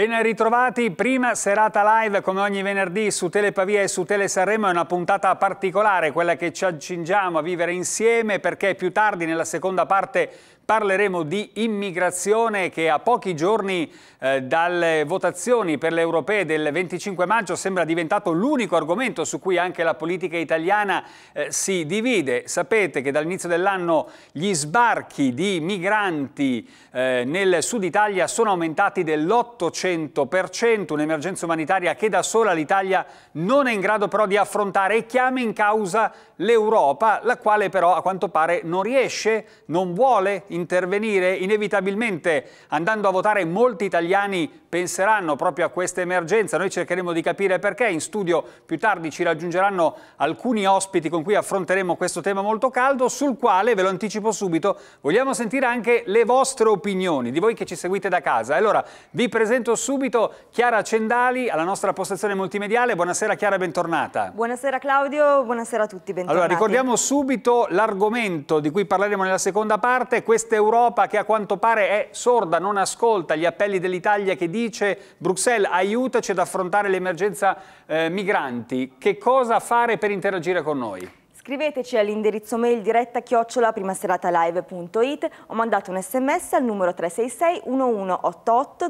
Ben ritrovati, prima serata live come ogni venerdì su Telepavia e su Tele Sanremo è una puntata particolare, quella che ci accingiamo a vivere insieme perché più tardi nella seconda parte Parleremo di immigrazione che a pochi giorni eh, dalle votazioni per le europee del 25 maggio sembra diventato l'unico argomento su cui anche la politica italiana eh, si divide. Sapete che dall'inizio dell'anno gli sbarchi di migranti eh, nel sud Italia sono aumentati dell'800%, un'emergenza umanitaria che da sola l'Italia non è in grado però di affrontare e chiama in causa l'Europa, la quale però a quanto pare non riesce, non vuole, in intervenire, inevitabilmente andando a votare molti italiani penseranno proprio a questa emergenza. Noi cercheremo di capire perché. In studio più tardi ci raggiungeranno alcuni ospiti con cui affronteremo questo tema molto caldo, sul quale, ve lo anticipo subito, vogliamo sentire anche le vostre opinioni, di voi che ci seguite da casa. Allora, vi presento subito Chiara Cendali alla nostra postazione multimediale. Buonasera Chiara, bentornata. Buonasera Claudio, buonasera a tutti, bentornati. Allora, ricordiamo subito l'argomento di cui parleremo nella seconda parte. Questa questa Europa che a quanto pare è sorda, non ascolta gli appelli dell'Italia che dice Bruxelles aiutaci ad affrontare l'emergenza eh, migranti, che cosa fare per interagire con noi? Scriveteci all'indirizzo mail diretta chiocciola primaseratalive.it o mandate un sms al numero 366 1188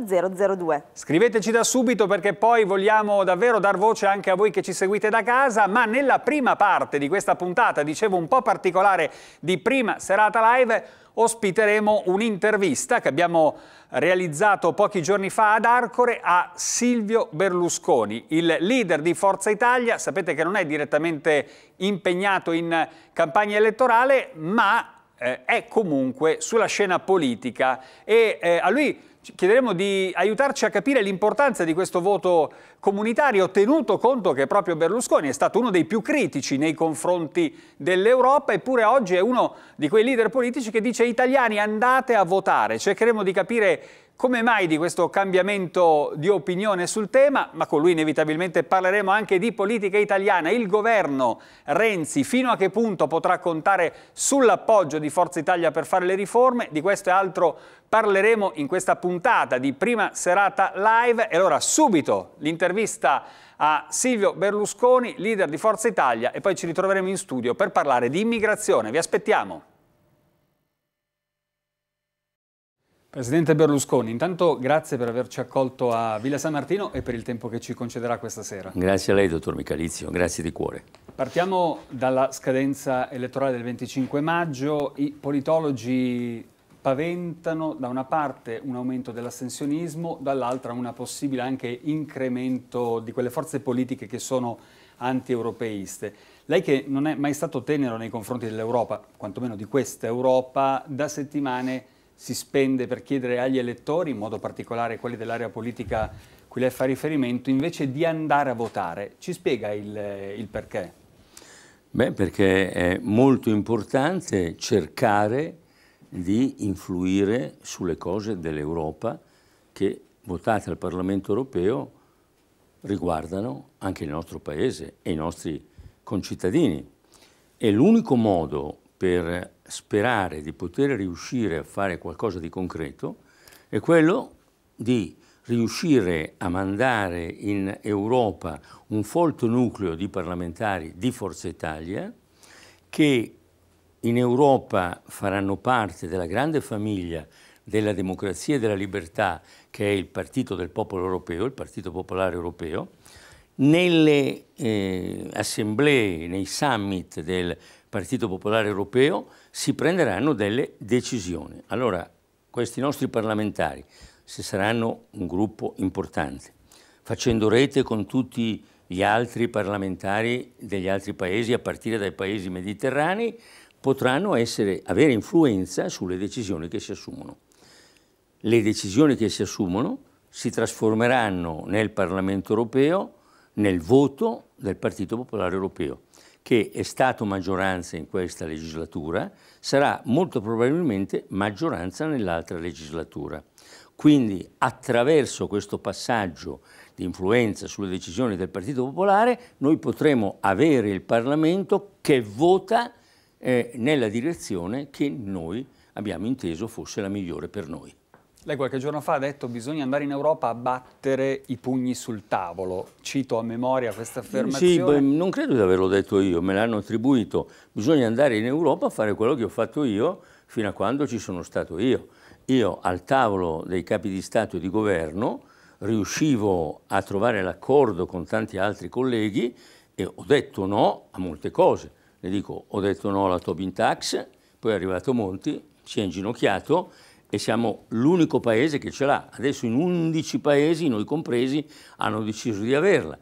002. Scriveteci da subito perché poi vogliamo davvero dar voce anche a voi che ci seguite da casa, ma nella prima parte di questa puntata, dicevo un po' particolare di prima serata live, ospiteremo un'intervista che abbiamo realizzato pochi giorni fa ad Arcore a Silvio Berlusconi, il leader di Forza Italia. Sapete che non è direttamente impegnato in campagna elettorale, ma eh, è comunque sulla scena politica e eh, a lui chiederemo di aiutarci a capire l'importanza di questo voto comunitario, tenuto conto che proprio Berlusconi è stato uno dei più critici nei confronti dell'Europa, eppure oggi è uno di quei leader politici che dice italiani andate a votare. Cercheremo di capire come mai di questo cambiamento di opinione sul tema, ma con lui inevitabilmente parleremo anche di politica italiana. Il governo Renzi fino a che punto potrà contare sull'appoggio di Forza Italia per fare le riforme? Di questo e altro Parleremo in questa puntata di prima serata live e allora subito l'intervista a Silvio Berlusconi, leader di Forza Italia e poi ci ritroveremo in studio per parlare di immigrazione. Vi aspettiamo. Presidente Berlusconi, intanto grazie per averci accolto a Villa San Martino e per il tempo che ci concederà questa sera. Grazie a lei, dottor Michalizio, grazie di cuore. Partiamo dalla scadenza elettorale del 25 maggio. I politologi spaventano da una parte un aumento dell'assensionismo, dall'altra un possibile anche incremento di quelle forze politiche che sono anti-europeiste. Lei che non è mai stato tenero nei confronti dell'Europa, quantomeno di questa Europa, da settimane si spende per chiedere agli elettori, in modo particolare quelli dell'area politica cui lei fa riferimento, invece di andare a votare. Ci spiega il, il perché? Beh, perché è molto importante cercare di influire sulle cose dell'Europa che, votate al Parlamento europeo, riguardano anche il nostro Paese e i nostri concittadini. E l'unico modo per sperare di poter riuscire a fare qualcosa di concreto è quello di riuscire a mandare in Europa un folto nucleo di parlamentari di Forza Italia che in Europa faranno parte della grande famiglia della democrazia e della libertà che è il Partito del Popolo Europeo, il Partito Popolare Europeo, nelle eh, assemblee, nei summit del Partito Popolare Europeo si prenderanno delle decisioni. Allora, questi nostri parlamentari, se saranno un gruppo importante, facendo rete con tutti gli altri parlamentari degli altri paesi, a partire dai paesi mediterranei, potranno essere, avere influenza sulle decisioni che si assumono. Le decisioni che si assumono si trasformeranno nel Parlamento europeo, nel voto del Partito Popolare Europeo, che è stato maggioranza in questa legislatura, sarà molto probabilmente maggioranza nell'altra legislatura. Quindi attraverso questo passaggio di influenza sulle decisioni del Partito Popolare noi potremo avere il Parlamento che vota eh, nella direzione che noi abbiamo inteso fosse la migliore per noi. Lei qualche giorno fa ha detto che bisogna andare in Europa a battere i pugni sul tavolo. Cito a memoria questa affermazione. Sì, beh, non credo di averlo detto io, me l'hanno attribuito. Bisogna andare in Europa a fare quello che ho fatto io fino a quando ci sono stato io. Io al tavolo dei capi di Stato e di Governo riuscivo a trovare l'accordo con tanti altri colleghi e ho detto no a molte cose le dico ho detto no alla Tobin Tax, poi è arrivato Monti, si è inginocchiato e siamo l'unico paese che ce l'ha. Adesso in 11 paesi, noi compresi, hanno deciso di averla.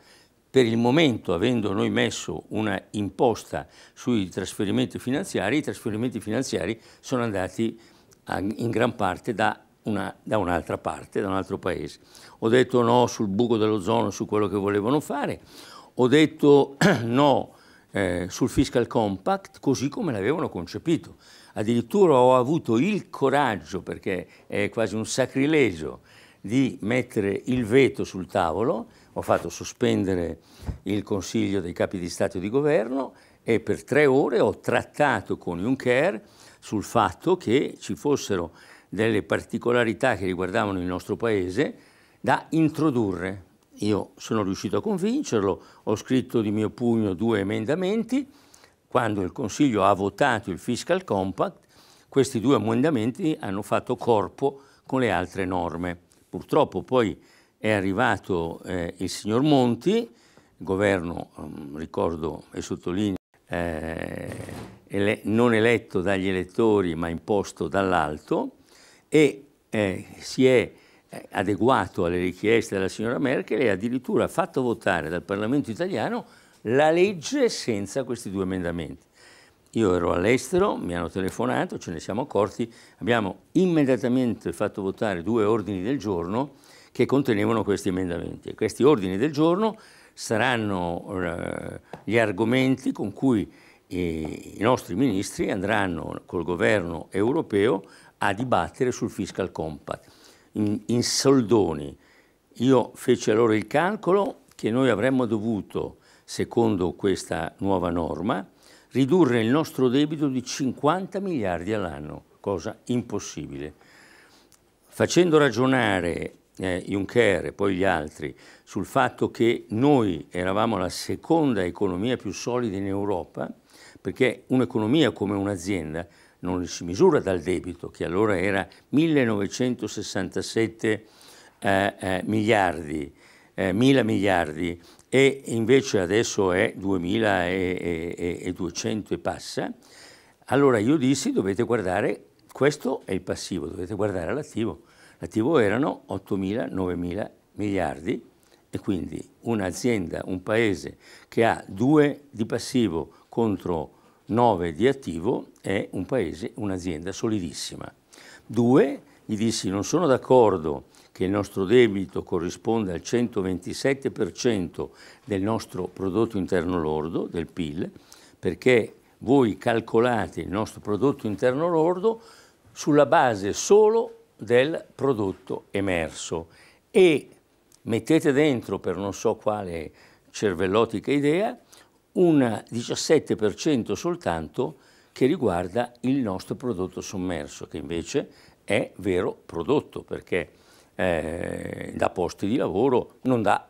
Per il momento, avendo noi messo una imposta sui trasferimenti finanziari, i trasferimenti finanziari sono andati a, in gran parte da un'altra parte, da un altro paese. Ho detto no sul buco dell'ozono, su quello che volevano fare, ho detto no eh, sul fiscal compact così come l'avevano concepito. Addirittura ho avuto il coraggio, perché è quasi un sacrilegio, di mettere il veto sul tavolo, ho fatto sospendere il Consiglio dei capi di Stato e di Governo e per tre ore ho trattato con Juncker sul fatto che ci fossero delle particolarità che riguardavano il nostro Paese da introdurre io sono riuscito a convincerlo, ho scritto di mio pugno due emendamenti, quando il Consiglio ha votato il Fiscal Compact, questi due emendamenti hanno fatto corpo con le altre norme. Purtroppo poi è arrivato eh, il signor Monti, il governo, ehm, ricordo e sottolineo, eh, ele non eletto dagli elettori ma imposto dall'alto e eh, si è eh, adeguato alle richieste della signora Merkel e addirittura fatto votare dal Parlamento italiano la legge senza questi due emendamenti. Io ero all'estero, mi hanno telefonato, ce ne siamo accorti, abbiamo immediatamente fatto votare due ordini del giorno che contenevano questi emendamenti. E questi ordini del giorno saranno eh, gli argomenti con cui eh, i nostri ministri andranno col governo europeo a dibattere sul fiscal compact in, in soldoni. Io feci allora il calcolo che noi avremmo dovuto, secondo questa nuova norma, ridurre il nostro debito di 50 miliardi all'anno, cosa impossibile. Facendo ragionare eh, Juncker e poi gli altri sul fatto che noi eravamo la seconda economia più solida in Europa, perché un'economia come un'azienda non si misura dal debito, che allora era 1967 eh, eh, miliardi, eh, mila miliardi, e invece adesso è 2200 e passa, allora io dissi dovete guardare, questo è il passivo, dovete guardare l'attivo. L'attivo erano 8.000, 9.000 miliardi e quindi un'azienda, un paese che ha 2 di passivo contro 9 di attivo è un paese, un'azienda solidissima. 2 gli dissi non sono d'accordo che il nostro debito corrisponda al 127% del nostro prodotto interno lordo, del PIL, perché voi calcolate il nostro prodotto interno lordo sulla base solo del prodotto emerso e mettete dentro per non so quale cervellotica idea un 17% soltanto che riguarda il nostro prodotto sommerso, che invece è vero prodotto perché eh, dà posti di lavoro, non dà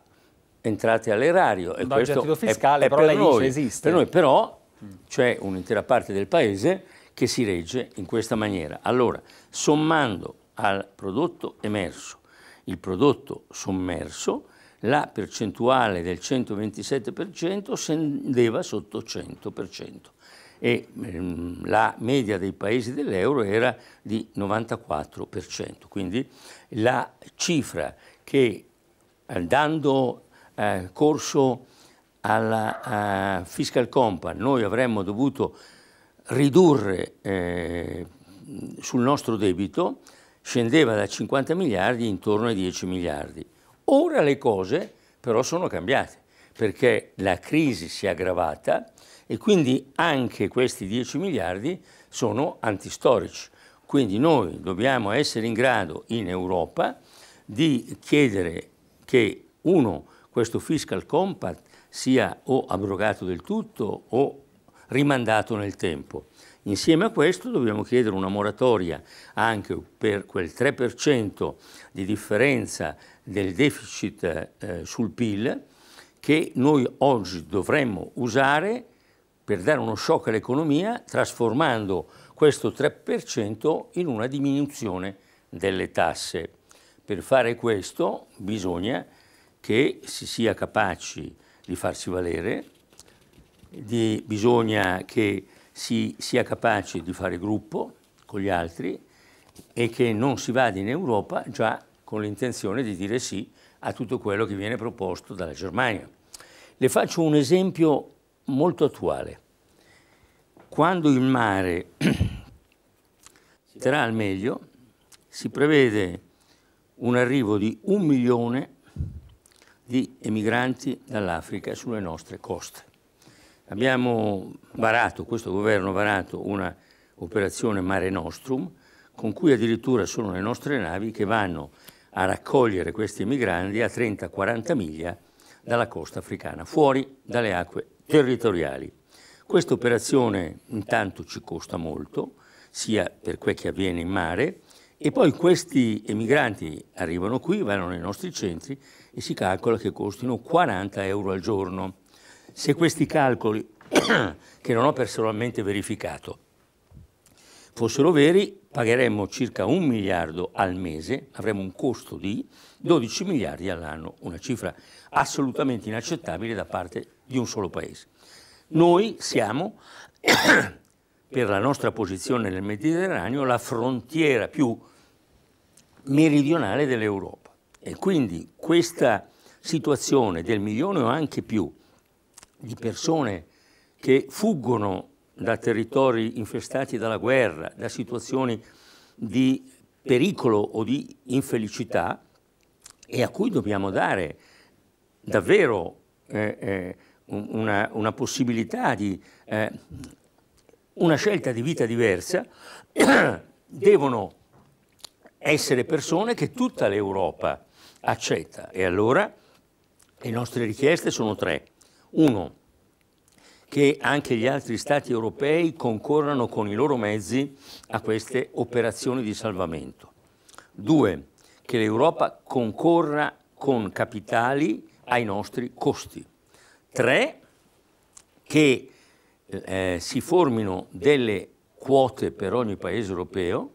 entrate all'erario. E da questo fiscale, è, è però per noi, esiste. Per noi però c'è un'intera parte del paese che si regge in questa maniera. Allora, sommando al prodotto emerso il prodotto sommerso, la percentuale del 127% scendeva sotto 100% e ehm, la media dei paesi dell'euro era di 94%, quindi la cifra che eh, dando eh, corso alla eh, fiscal compact noi avremmo dovuto ridurre eh, sul nostro debito scendeva da 50 miliardi intorno ai 10 miliardi. Ora le cose però sono cambiate perché la crisi si è aggravata e quindi anche questi 10 miliardi sono antistorici. Quindi noi dobbiamo essere in grado in Europa di chiedere che uno, questo fiscal compact sia o abrogato del tutto o rimandato nel tempo. Insieme a questo dobbiamo chiedere una moratoria anche per quel 3% di differenza del deficit eh, sul PIL che noi oggi dovremmo usare per dare uno shock all'economia trasformando questo 3% in una diminuzione delle tasse. Per fare questo bisogna che si sia capaci di farsi valere, di, bisogna che si sia capaci di fare gruppo con gli altri e che non si vada in Europa già con l'intenzione di dire sì a tutto quello che viene proposto dalla Germania. Le faccio un esempio molto attuale. Quando il mare sarà al meglio, si prevede un arrivo di un milione di emigranti dall'Africa sulle nostre coste. Abbiamo varato, questo governo ha varato una operazione Mare Nostrum, con cui addirittura sono le nostre navi che vanno a raccogliere questi migranti a 30-40 miglia dalla costa africana, fuori dalle acque territoriali. Questa operazione intanto ci costa molto, sia per quel che avviene in mare, e poi questi emigranti arrivano qui, vanno nei nostri centri e si calcola che costino 40 euro al giorno. Se questi calcoli, che non ho personalmente verificato, fossero veri, pagheremmo circa un miliardo al mese, avremmo un costo di 12 miliardi all'anno, una cifra assolutamente inaccettabile da parte di un solo paese. Noi siamo, per la nostra posizione nel Mediterraneo, la frontiera più meridionale dell'Europa e quindi questa situazione del milione o anche più di persone che fuggono da territori infestati dalla guerra, da situazioni di pericolo o di infelicità e a cui dobbiamo dare davvero eh, eh, una, una, possibilità di eh, una scelta di vita diversa, devono essere persone che tutta l'Europa accetta. E allora le nostre richieste sono tre. Uno, che anche gli altri Stati europei concorrano con i loro mezzi a queste operazioni di salvamento. Due, che l'Europa concorra con capitali ai nostri costi. Tre, che eh, si formino delle quote per ogni paese europeo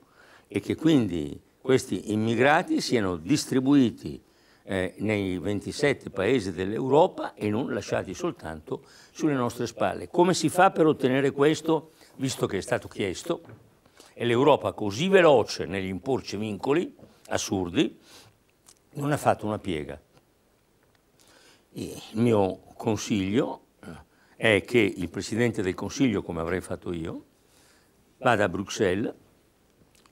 e che quindi questi immigrati siano distribuiti eh, nei 27 paesi dell'Europa e non lasciati soltanto sulle nostre spalle. Come si fa per ottenere questo, visto che è stato chiesto, e l'Europa così veloce nell'imporci vincoli assurdi, non ha fatto una piega. Il mio consiglio eh, è che il Presidente del Consiglio, come avrei fatto io, vada a Bruxelles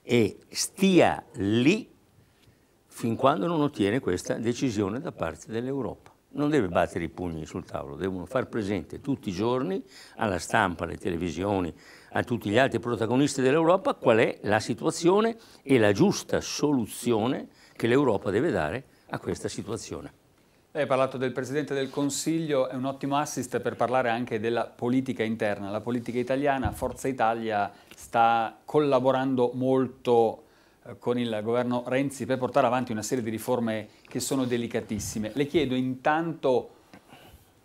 e stia lì fin quando non ottiene questa decisione da parte dell'Europa non deve battere i pugni sul tavolo, devono far presente tutti i giorni alla stampa, alle televisioni, a tutti gli altri protagonisti dell'Europa qual è la situazione e la giusta soluzione che l'Europa deve dare a questa situazione. Lei ha parlato del Presidente del Consiglio, è un ottimo assist per parlare anche della politica interna. La politica italiana, Forza Italia, sta collaborando molto con il governo Renzi per portare avanti una serie di riforme che sono delicatissime. Le chiedo intanto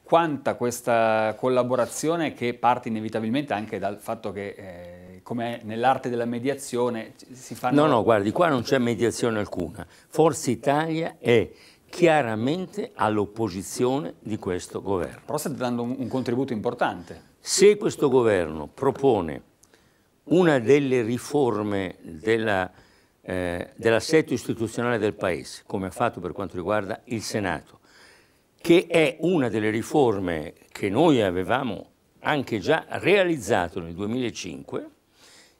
quanta questa collaborazione che parte inevitabilmente anche dal fatto che eh, come nell'arte della mediazione si fanno... No, no, guardi, qua non c'è mediazione alcuna. Forza Italia è chiaramente all'opposizione di questo governo. Però state dando un, un contributo importante. Se questo governo propone una delle riforme della eh, dell'assetto istituzionale del Paese, come ha fatto per quanto riguarda il Senato, che è una delle riforme che noi avevamo anche già realizzato nel 2005,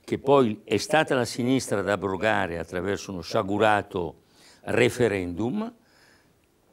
che poi è stata la sinistra ad abrogare attraverso uno sciagurato referendum,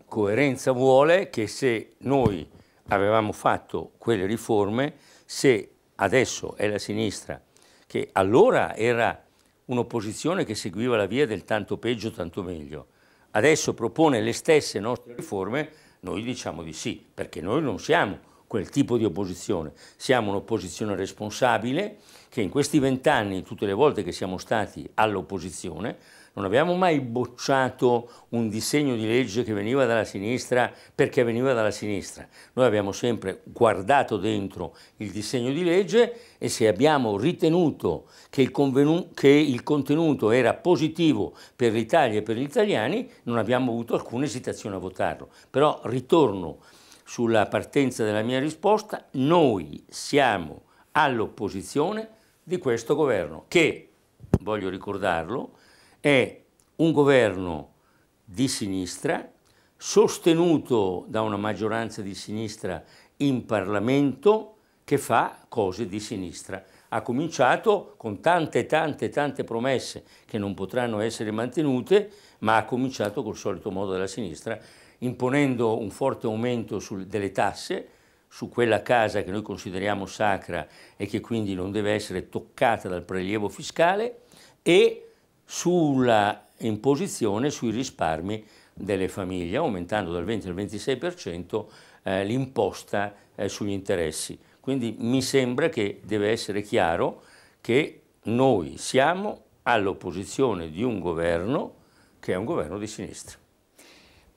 coerenza vuole che se noi avevamo fatto quelle riforme, se adesso è la sinistra, che allora era un'opposizione che seguiva la via del tanto peggio tanto meglio. Adesso propone le stesse nostre riforme, noi diciamo di sì, perché noi non siamo quel tipo di opposizione, siamo un'opposizione responsabile che in questi vent'anni, tutte le volte che siamo stati all'opposizione, non abbiamo mai bocciato un disegno di legge che veniva dalla sinistra perché veniva dalla sinistra. Noi abbiamo sempre guardato dentro il disegno di legge e se abbiamo ritenuto che il, che il contenuto era positivo per l'Italia e per gli italiani, non abbiamo avuto alcuna esitazione a votarlo. Però ritorno sulla partenza della mia risposta, noi siamo all'opposizione di questo governo che, voglio ricordarlo, è un governo di sinistra, sostenuto da una maggioranza di sinistra in Parlamento, che fa cose di sinistra. Ha cominciato con tante, tante, tante promesse che non potranno essere mantenute, ma ha cominciato col solito modo della sinistra, imponendo un forte aumento sul, delle tasse, su quella casa che noi consideriamo sacra e che quindi non deve essere toccata dal prelievo fiscale e sulla imposizione sui risparmi delle famiglie, aumentando dal 20 al 26% eh, l'imposta eh, sugli interessi. Quindi mi sembra che deve essere chiaro che noi siamo all'opposizione di un governo che è un governo di sinistra.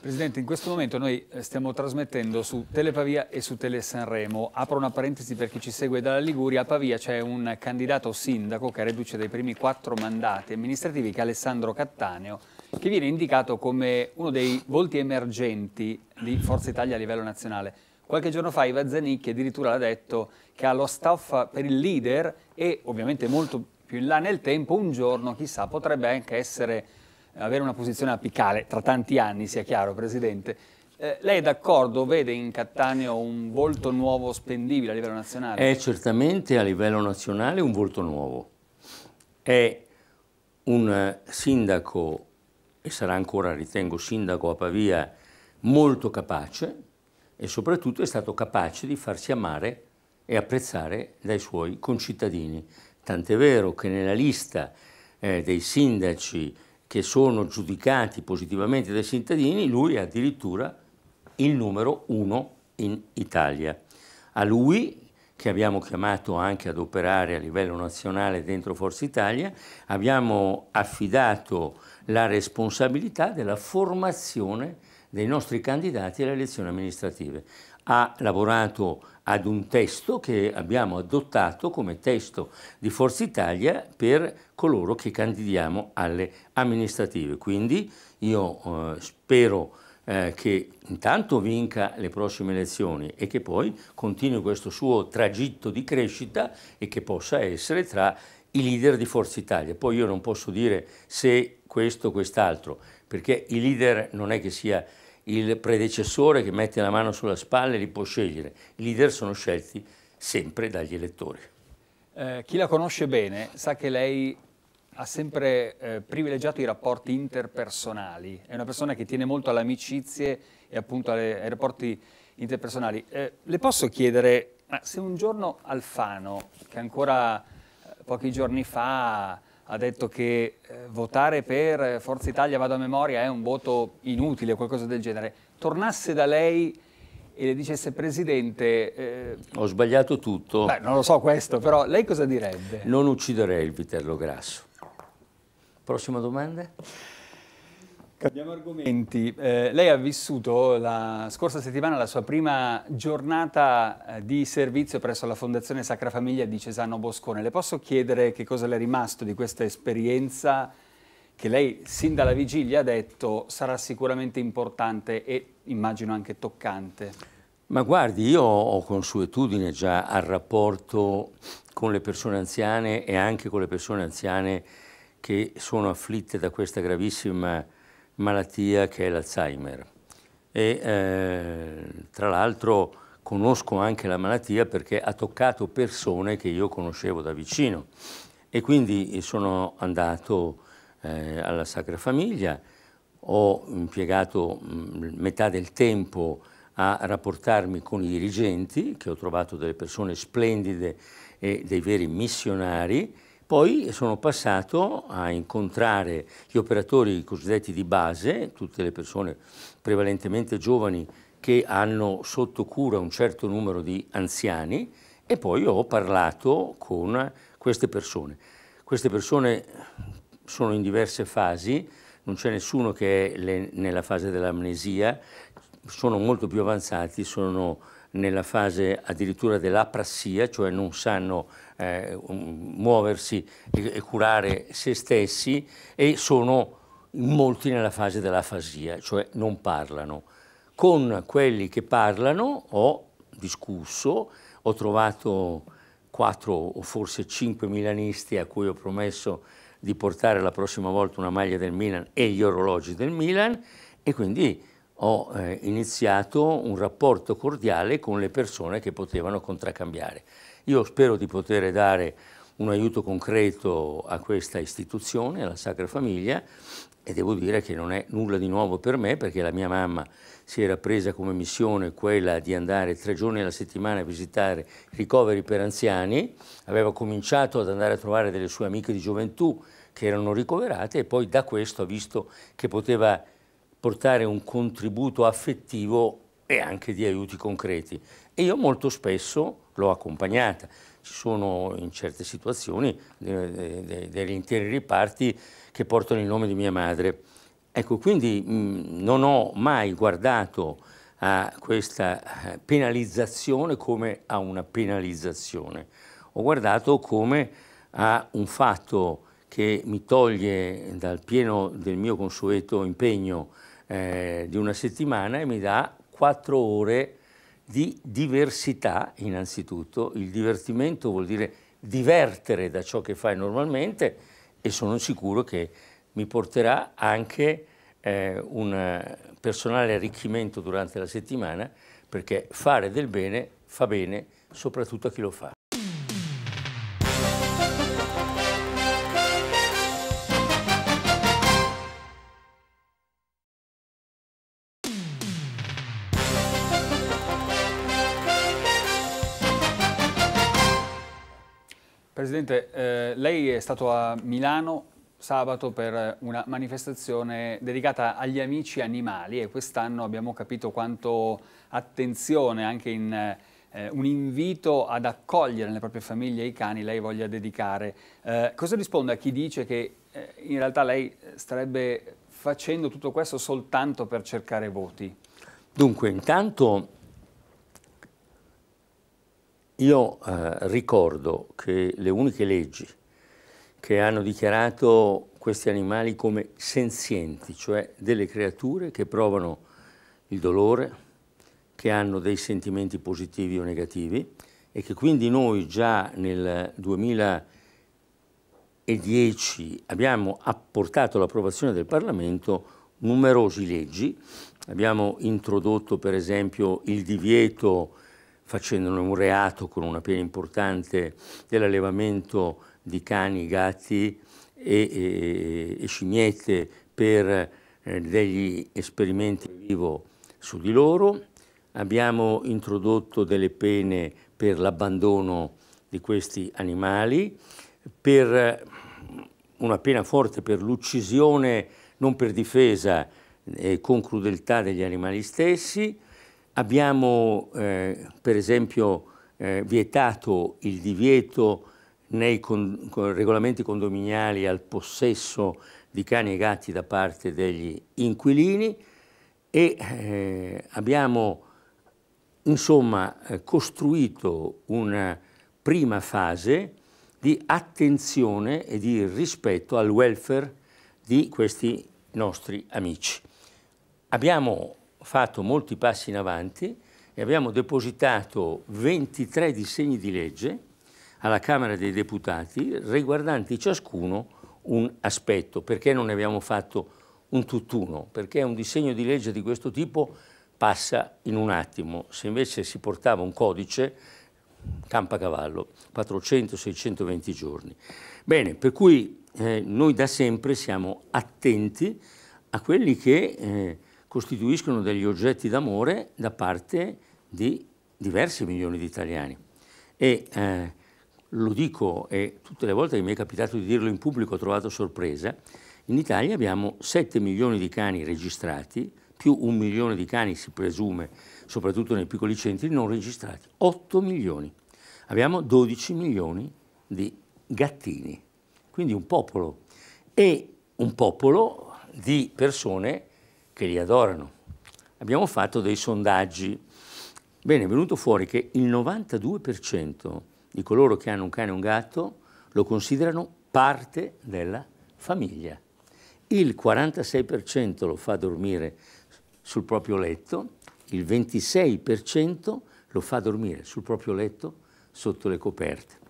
Presidente, in questo momento noi eh, stiamo trasmettendo su Telepavia e su Telesanremo. Apro una parentesi per chi ci segue dalla Liguria. A Pavia c'è un candidato sindaco che reduce dai primi quattro mandati amministrativi, che è Alessandro Cattaneo, che viene indicato come uno dei volti emergenti di Forza Italia a livello nazionale. Qualche giorno fa Iva Zanicchi addirittura l'ha detto che ha lo staff per il leader e ovviamente molto più in là nel tempo, un giorno chissà potrebbe anche essere avere una posizione apicale tra tanti anni, sia chiaro, Presidente. Eh, lei è d'accordo, vede in Cattaneo un volto nuovo spendibile a livello nazionale? È certamente a livello nazionale un volto nuovo. È un eh, sindaco, e sarà ancora, ritengo, sindaco a Pavia, molto capace e soprattutto è stato capace di farsi amare e apprezzare dai suoi concittadini. Tant'è vero che nella lista eh, dei sindaci che sono giudicati positivamente dai cittadini, lui è addirittura il numero uno in Italia. A lui, che abbiamo chiamato anche ad operare a livello nazionale dentro Forza Italia, abbiamo affidato la responsabilità della formazione dei nostri candidati alle elezioni amministrative. Ha lavorato ad un testo che abbiamo adottato come testo di Forza Italia per coloro che candidiamo alle amministrative. Quindi io eh, spero eh, che intanto vinca le prossime elezioni e che poi continui questo suo tragitto di crescita e che possa essere tra i leader di Forza Italia. Poi io non posso dire se questo o quest'altro, perché i leader non è che sia il predecessore che mette la mano sulla spalla e li può scegliere. I leader sono scelti sempre dagli elettori. Eh, chi la conosce bene sa che lei ha sempre eh, privilegiato i rapporti interpersonali, è una persona che tiene molto alle amicizie e appunto alle, ai rapporti interpersonali. Eh, le posso chiedere, ma se un giorno Alfano, che ancora eh, pochi giorni fa ha detto che eh, votare per Forza Italia, vado a memoria, è un voto inutile o qualcosa del genere, tornasse da lei e le dicesse Presidente... Eh, Ho sbagliato tutto. Beh, non lo so questo, però lei cosa direbbe? Non ucciderei il vitello grasso. Prossima domanda. Cambiamo argomenti. Eh, lei ha vissuto la scorsa settimana la sua prima giornata eh, di servizio presso la Fondazione Sacra Famiglia di Cesano Boscone. Le posso chiedere che cosa le è rimasto di questa esperienza che lei sin dalla vigilia ha detto sarà sicuramente importante e immagino anche toccante? Ma guardi, io ho consuetudine già al rapporto con le persone anziane e anche con le persone anziane che sono afflitte da questa gravissima situazione malattia che è l'Alzheimer. E eh, tra l'altro conosco anche la malattia perché ha toccato persone che io conoscevo da vicino. E quindi sono andato eh, alla Sacra Famiglia, ho impiegato mh, mm, metà del tempo a rapportarmi con i dirigenti, che ho trovato delle persone splendide e dei veri missionari, poi sono passato a incontrare gli operatori cosiddetti di base, tutte le persone prevalentemente giovani che hanno sotto cura un certo numero di anziani e poi ho parlato con queste persone. Queste persone sono in diverse fasi, non c'è nessuno che è le, nella fase dell'amnesia, sono molto più avanzati, sono nella fase addirittura dell'aprassia, cioè non sanno eh, muoversi e, e curare se stessi e sono molti nella fase dell'afasia, cioè non parlano. Con quelli che parlano ho discusso, ho trovato quattro o forse cinque milanisti a cui ho promesso di portare la prossima volta una maglia del Milan e gli orologi del Milan e quindi ho eh, iniziato un rapporto cordiale con le persone che potevano contraccambiare. Io spero di poter dare un aiuto concreto a questa istituzione, alla Sacra Famiglia, e devo dire che non è nulla di nuovo per me perché la mia mamma si era presa come missione quella di andare tre giorni alla settimana a visitare ricoveri per anziani, aveva cominciato ad andare a trovare delle sue amiche di gioventù che erano ricoverate e poi da questo ha visto che poteva portare un contributo affettivo e anche di aiuti concreti. E io molto spesso l'ho accompagnata. Ci sono in certe situazioni degli interi riparti che portano il nome di mia madre. Ecco, quindi mm, non ho mai guardato a questa eh, penalizzazione come a una penalizzazione. Ho guardato come a un fatto che mi toglie dal pieno del mio consueto impegno eh, di una settimana e mi dà quattro ore di diversità innanzitutto, il divertimento vuol dire divertere da ciò che fai normalmente e sono sicuro che mi porterà anche eh, un personale arricchimento durante la settimana perché fare del bene fa bene soprattutto a chi lo fa. Presidente, eh, lei è stato a Milano sabato per una manifestazione dedicata agli amici animali e quest'anno abbiamo capito quanto attenzione anche in eh, un invito ad accogliere nelle proprie famiglie i cani lei voglia dedicare. Eh, cosa risponde a chi dice che eh, in realtà lei starebbe facendo tutto questo soltanto per cercare voti? Dunque, intanto io eh, ricordo che le uniche leggi che hanno dichiarato questi animali come senzienti, cioè delle creature che provano il dolore, che hanno dei sentimenti positivi o negativi e che quindi noi già nel 2010 abbiamo apportato all'approvazione del Parlamento numerose leggi, abbiamo introdotto per esempio il divieto facendone un reato con una pena importante dell'allevamento di cani, gatti e, e, e scimmiette per eh, degli esperimenti vivo su di loro. Abbiamo introdotto delle pene per l'abbandono di questi animali, per eh, una pena forte per l'uccisione non per difesa eh, con crudeltà degli animali stessi, Abbiamo eh, per esempio eh, vietato il divieto nei con, con regolamenti condominiali al possesso di cani e gatti da parte degli inquilini e eh, abbiamo insomma eh, costruito una prima fase di attenzione e di rispetto al welfare di questi nostri amici. Abbiamo fatto molti passi in avanti e abbiamo depositato 23 disegni di legge alla Camera dei Deputati riguardanti ciascuno un aspetto. Perché non ne abbiamo fatto un tutt'uno? Perché un disegno di legge di questo tipo passa in un attimo, se invece si portava un codice campa cavallo, 400-620 giorni. Bene, per cui eh, noi da sempre siamo attenti a quelli che eh, costituiscono degli oggetti d'amore da parte di diversi milioni di italiani. E eh, lo dico, e tutte le volte che mi è capitato di dirlo in pubblico ho trovato sorpresa, in Italia abbiamo 7 milioni di cani registrati, più un milione di cani si presume, soprattutto nei piccoli centri, non registrati, 8 milioni. Abbiamo 12 milioni di gattini, quindi un popolo e un popolo di persone che li adorano. Abbiamo fatto dei sondaggi. Bene, è venuto fuori che il 92% di coloro che hanno un cane e un gatto lo considerano parte della famiglia. Il 46% lo fa dormire sul proprio letto, il 26% lo fa dormire sul proprio letto sotto le coperte.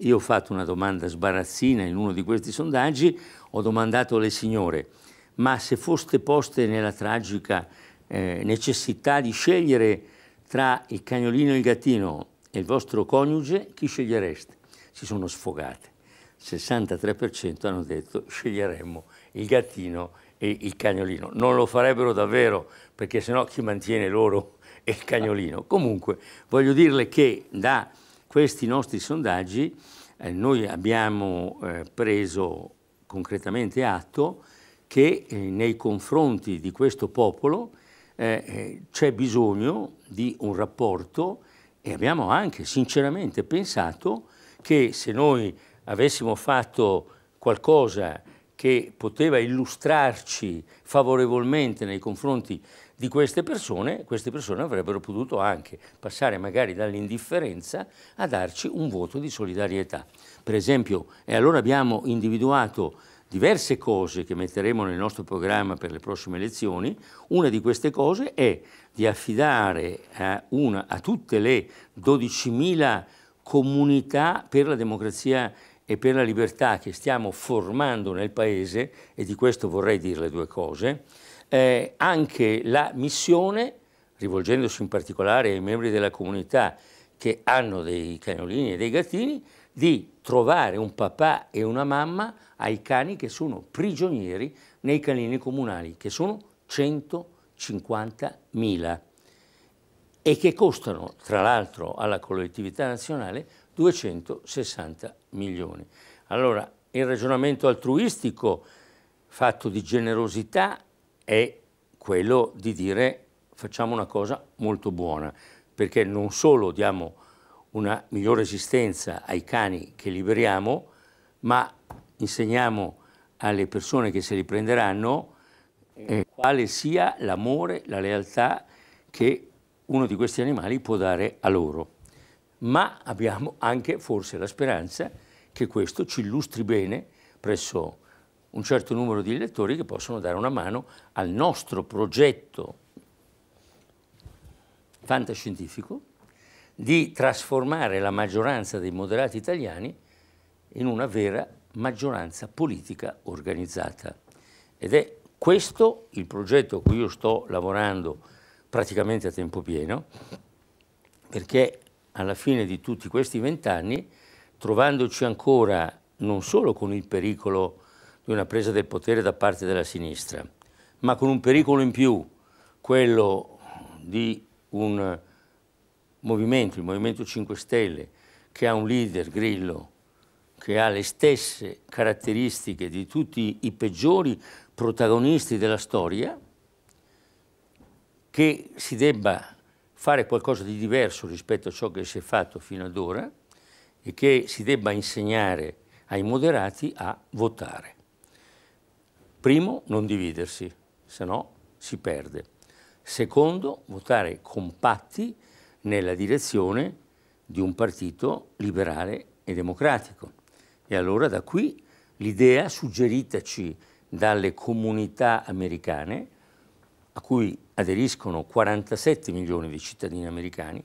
Io ho fatto una domanda sbarazzina in uno di questi sondaggi, ho domandato alle signore ma se foste poste nella tragica eh, necessità di scegliere tra il cagnolino e il gattino e il vostro coniuge, chi scegliereste? Si sono sfogate. 63% hanno detto sceglieremmo il gattino e il cagnolino. Non lo farebbero davvero, perché sennò chi mantiene loro è il cagnolino. Comunque, voglio dirle che da questi nostri sondaggi eh, noi abbiamo eh, preso concretamente atto che eh, nei confronti di questo popolo eh, eh, c'è bisogno di un rapporto e abbiamo anche sinceramente pensato che se noi avessimo fatto qualcosa che poteva illustrarci favorevolmente nei confronti di queste persone, queste persone avrebbero potuto anche passare magari dall'indifferenza a darci un voto di solidarietà. Per esempio, e allora abbiamo individuato diverse cose che metteremo nel nostro programma per le prossime elezioni. Una di queste cose è di affidare a, eh, una, a tutte le 12.000 comunità per la democrazia e per la libertà che stiamo formando nel Paese, e di questo vorrei dirle due cose, eh, anche la missione, rivolgendosi in particolare ai membri della comunità che hanno dei cagnolini e dei gattini, di trovare un papà e una mamma ai cani che sono prigionieri nei canini comunali, che sono 150.000 e che costano, tra l'altro, alla collettività nazionale 260 milioni. Allora, il ragionamento altruistico fatto di generosità è quello di dire facciamo una cosa molto buona, perché non solo diamo una migliore esistenza ai cani che liberiamo, ma insegniamo alle persone che se li prenderanno eh, quale sia l'amore, la lealtà che uno di questi animali può dare a loro. Ma abbiamo anche forse la speranza che questo ci illustri bene presso un certo numero di lettori che possono dare una mano al nostro progetto fantascientifico di trasformare la maggioranza dei moderati italiani in una vera maggioranza politica organizzata. Ed è questo il progetto a cui io sto lavorando praticamente a tempo pieno, perché alla fine di tutti questi vent'anni, trovandoci ancora non solo con il pericolo di una presa del potere da parte della sinistra, ma con un pericolo in più, quello di un movimento, il Movimento 5 Stelle, che ha un leader, Grillo, che ha le stesse caratteristiche di tutti i peggiori protagonisti della storia, che si debba fare qualcosa di diverso rispetto a ciò che si è fatto fino ad ora e che si debba insegnare ai moderati a votare. Primo, non dividersi, se no si perde. Secondo, votare compatti nella direzione di un partito liberale e democratico. E allora da qui l'idea suggeritaci dalle comunità americane, a cui aderiscono 47 milioni di cittadini americani,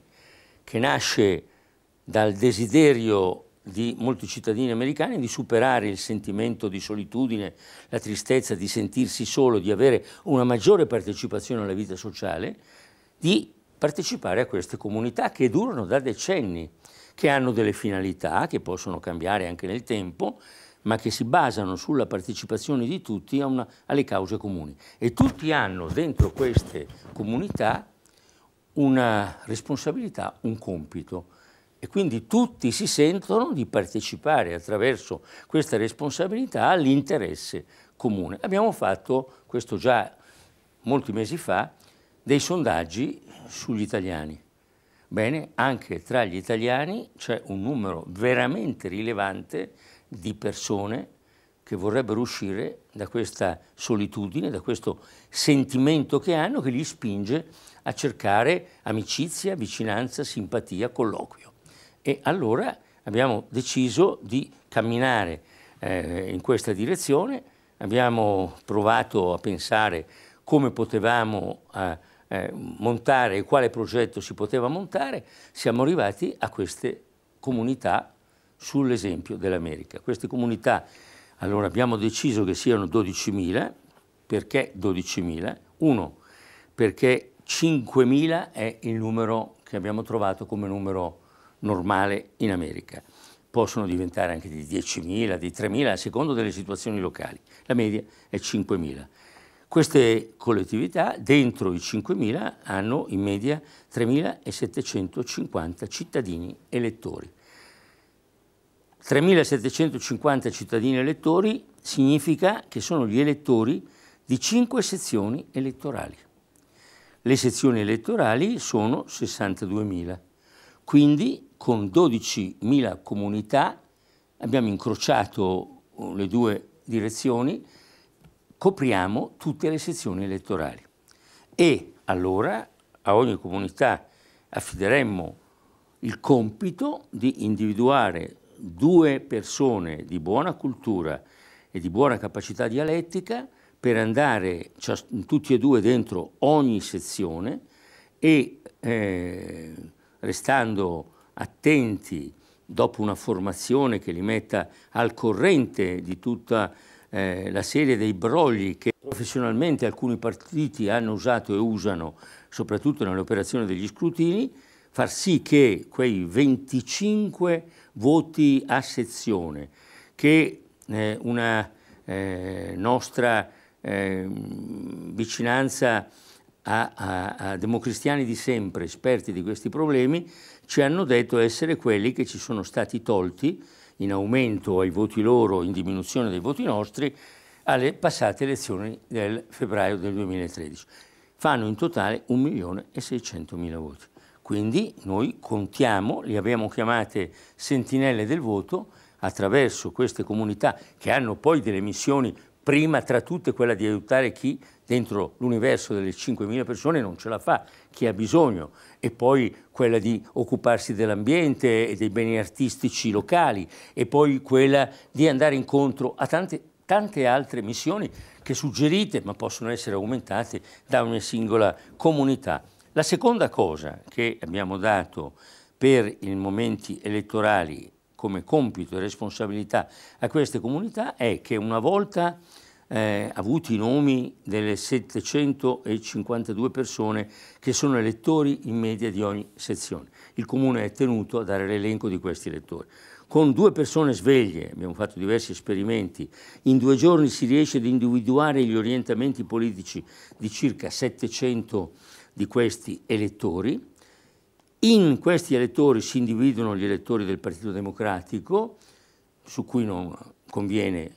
che nasce dal desiderio di molti cittadini americani di superare il sentimento di solitudine, la tristezza di sentirsi solo, di avere una maggiore partecipazione alla vita sociale, di partecipare a queste comunità che durano da decenni, che hanno delle finalità che possono cambiare anche nel tempo, ma che si basano sulla partecipazione di tutti una, alle cause comuni. E tutti hanno dentro queste comunità una responsabilità, un compito. E quindi tutti si sentono di partecipare attraverso questa responsabilità all'interesse comune. Abbiamo fatto, questo già molti mesi fa, dei sondaggi sugli italiani. Bene, anche tra gli italiani c'è un numero veramente rilevante di persone che vorrebbero uscire da questa solitudine, da questo sentimento che hanno che li spinge a cercare amicizia, vicinanza, simpatia, colloquio. E allora abbiamo deciso di camminare eh, in questa direzione, abbiamo provato a pensare come potevamo eh, eh, montare e quale progetto si poteva montare, siamo arrivati a queste comunità sull'esempio dell'America. Queste comunità, allora abbiamo deciso che siano 12.000, perché 12.000? Uno, perché 5.000 è il numero che abbiamo trovato come numero normale in America. Possono diventare anche di 10.000, di 3.000, a secondo delle situazioni locali. La media è 5.000. Queste collettività dentro i 5.000 hanno in media 3.750 cittadini elettori. 3.750 cittadini elettori significa che sono gli elettori di 5 sezioni elettorali. Le sezioni elettorali sono 62.000, quindi con 12.000 comunità abbiamo incrociato le due direzioni copriamo tutte le sezioni elettorali e allora a ogni comunità affideremmo il compito di individuare due persone di buona cultura e di buona capacità dialettica per andare tutti e due dentro ogni sezione e eh, restando attenti dopo una formazione che li metta al corrente di tutta la eh, la serie dei brogli che professionalmente alcuni partiti hanno usato e usano, soprattutto nell'operazione degli scrutini, far sì che quei 25 voti a sezione che eh, una eh, nostra eh, vicinanza a, a, a, democristiani di sempre, esperti di questi problemi, ci hanno detto essere quelli che ci sono stati tolti in aumento ai voti loro, in diminuzione dei voti nostri, alle passate elezioni del febbraio del 2013. Fanno in totale 1.600.000 voti. Quindi noi contiamo, li abbiamo chiamate sentinelle del voto, attraverso queste comunità che hanno poi delle missioni, prima tra tutte quella di aiutare chi dentro l'universo delle 5.000 persone non ce la fa, chi ha bisogno e poi quella di occuparsi dell'ambiente e dei beni artistici locali e poi quella di andare incontro a tante, tante altre missioni che suggerite ma possono essere aumentate da ogni singola comunità. La seconda cosa che abbiamo dato per i momenti elettorali come compito e responsabilità a queste comunità è che una volta eh, avuti i nomi delle 752 persone che sono elettori in media di ogni sezione. Il comune è tenuto a dare l'elenco di questi elettori. Con due persone sveglie, abbiamo fatto diversi esperimenti, in due giorni si riesce ad individuare gli orientamenti politici di circa 700 di questi elettori. In questi elettori si individuano gli elettori del Partito Democratico, su cui non conviene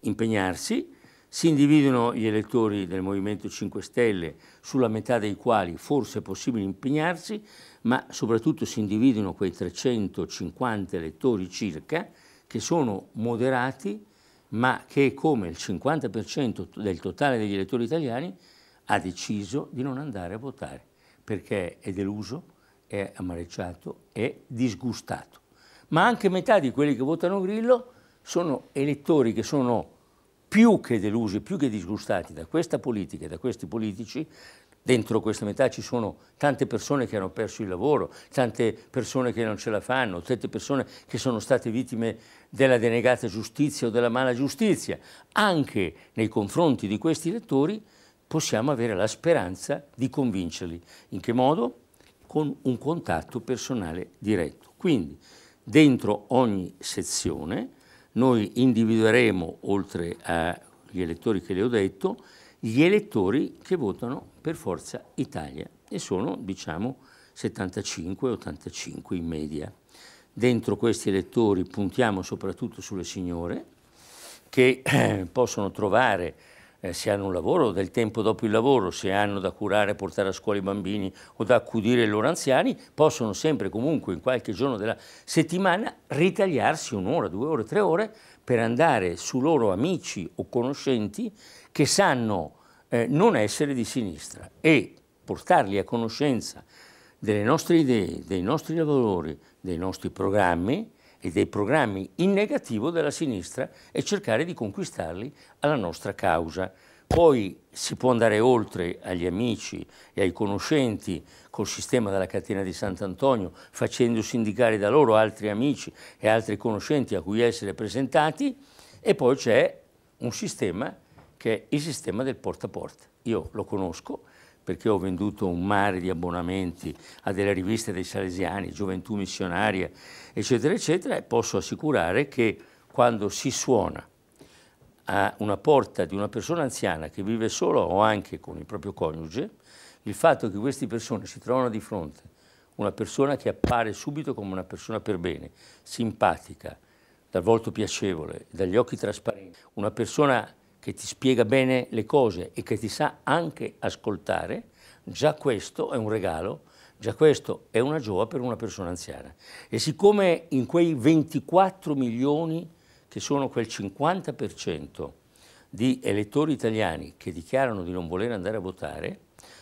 impegnarsi, si individuano gli elettori del Movimento 5 Stelle, sulla metà dei quali forse è possibile impegnarsi, ma soprattutto si individuano quei 350 elettori circa che sono moderati, ma che come il 50% del totale degli elettori italiani ha deciso di non andare a votare perché è deluso, è amareggiato, è disgustato. Ma anche metà di quelli che votano Grillo sono elettori che sono più che delusi, più che disgustati da questa politica e da questi politici, dentro questa metà ci sono tante persone che hanno perso il lavoro, tante persone che non ce la fanno, tante persone che sono state vittime della denegata giustizia o della mala giustizia. Anche nei confronti di questi lettori possiamo avere la speranza di convincerli. In che modo? Con un contatto personale diretto. Quindi dentro ogni sezione noi individueremo, oltre agli elettori che le ho detto, gli elettori che votano per Forza Italia e sono, diciamo, 75-85 in media. Dentro questi elettori puntiamo soprattutto sulle signore che eh, possono trovare eh, se hanno un lavoro, del tempo dopo il lavoro, se hanno da curare, portare a scuola i bambini o da accudire i loro anziani, possono sempre comunque in qualche giorno della settimana ritagliarsi un'ora, due ore, tre ore per andare su loro amici o conoscenti che sanno eh, non essere di sinistra e portarli a conoscenza delle nostre idee, dei nostri lavori, dei nostri programmi e dei programmi in negativo della sinistra e cercare di conquistarli alla nostra causa. Poi si può andare oltre agli amici e ai conoscenti col sistema della catena di Sant'Antonio, facendosi indicare da loro altri amici e altri conoscenti a cui essere presentati, e poi c'è un sistema che è il sistema del porta a porta. Io lo conosco, perché ho venduto un mare di abbonamenti a delle riviste dei salesiani, Gioventù Missionaria, eccetera, eccetera, e posso assicurare che quando si suona a una porta di una persona anziana che vive sola o anche con il proprio coniuge, il fatto che queste persone si trovano di fronte una persona che appare subito come una persona per bene, simpatica, dal volto piacevole, dagli occhi trasparenti, una persona che ti spiega bene le cose e che ti sa anche ascoltare, già questo è un regalo, già questo è una gioia per una persona anziana. E siccome in quei 24 milioni, che sono quel 50% di elettori italiani che dichiarano di non voler andare a votare,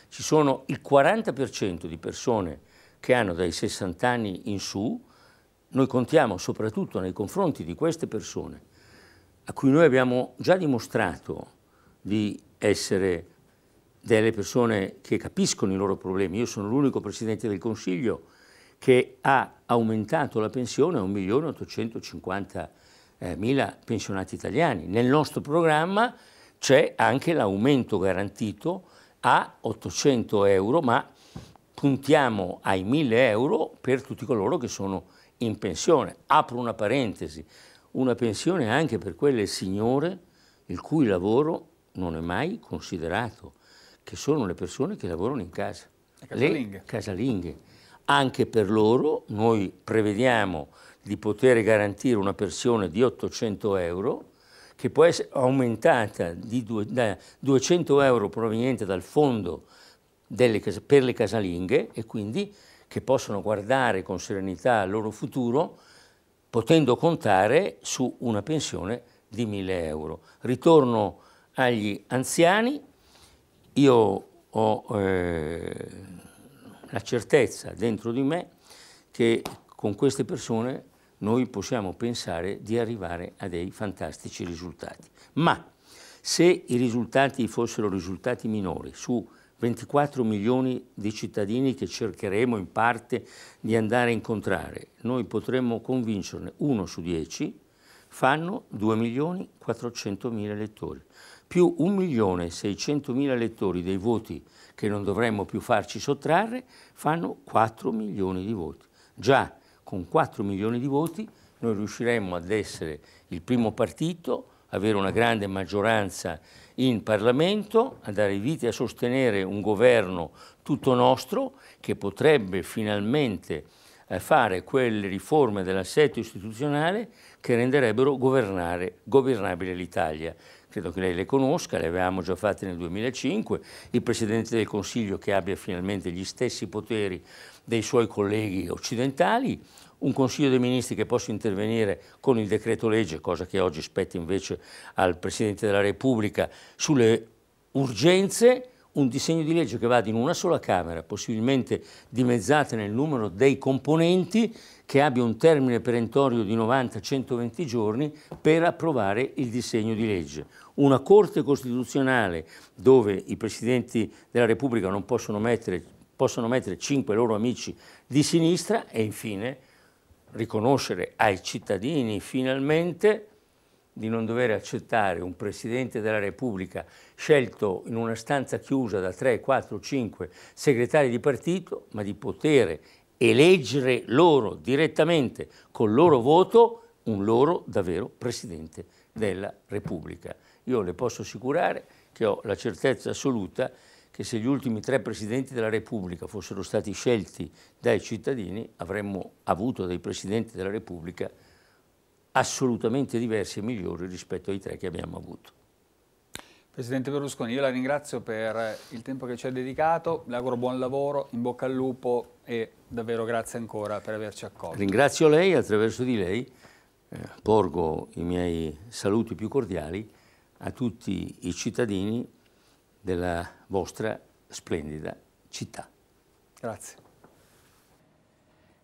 ci sono il 40% di persone che hanno dai 60 anni in su, noi contiamo soprattutto nei confronti di queste persone a cui noi abbiamo già dimostrato di essere delle persone che capiscono i loro problemi. Io sono l'unico Presidente del Consiglio che ha aumentato la pensione a 1.850.000 eh, pensionati italiani. Nel nostro programma c'è anche l'aumento garantito a 800 euro, ma puntiamo ai 1.000 euro per tutti coloro che sono in pensione. Apro una parentesi, una pensione anche per quelle signore il cui lavoro non è mai considerato, che sono le persone che lavorano in casa, le casalinghe. Anche per loro noi prevediamo di poter garantire una pensione di 800 euro che può essere aumentata due, da 200 euro proveniente dal fondo delle, per le casalinghe e quindi che possono guardare con serenità al loro futuro potendo contare su una pensione di 1000 euro. Ritorno agli anziani, io ho eh, la certezza dentro di me che con queste persone noi possiamo pensare di arrivare a dei fantastici risultati. Ma se i risultati fossero risultati minori su 24 milioni di cittadini che cercheremo in parte di andare a incontrare. Noi potremmo convincerne uno su dieci, fanno 2 milioni 400 mila elettori, più 1 milione 600 mila elettori dei voti che non dovremmo più farci sottrarre, fanno 4 milioni di voti. Già con 4 milioni di voti noi riusciremmo ad essere il primo partito, avere una grande maggioranza in Parlamento a dare vita e a sostenere un governo tutto nostro che potrebbe finalmente eh, fare quelle riforme dell'assetto istituzionale che renderebbero governabile l'Italia. Credo che lei le conosca, le avevamo già fatte nel 2005, il Presidente del Consiglio che abbia finalmente gli stessi poteri dei suoi colleghi occidentali, un Consiglio dei Ministri che possa intervenire con il decreto legge, cosa che oggi spetta invece al Presidente della Repubblica, sulle urgenze, un disegno di legge che vada in una sola Camera, possibilmente dimezzata nel numero dei componenti, che abbia un termine perentorio di 90-120 giorni per approvare il disegno di legge. Una Corte Costituzionale dove i Presidenti della Repubblica non possono mettere, possono mettere cinque loro amici di sinistra e infine riconoscere ai cittadini finalmente di non dover accettare un Presidente della Repubblica scelto in una stanza chiusa da 3, 4, 5 segretari di partito, ma di poter eleggere loro direttamente col loro voto un loro davvero Presidente della Repubblica. Io le posso assicurare che ho la certezza assoluta che se gli ultimi tre presidenti della Repubblica fossero stati scelti dai cittadini avremmo avuto dei presidenti della Repubblica assolutamente diversi e migliori rispetto ai tre che abbiamo avuto. Presidente Berlusconi, io la ringrazio per il tempo che ci ha dedicato, le auguro buon lavoro, in bocca al lupo e davvero grazie ancora per averci accolto. Ringrazio lei e attraverso di lei eh, porgo i miei saluti più cordiali a tutti i cittadini della vostra splendida città. Grazie.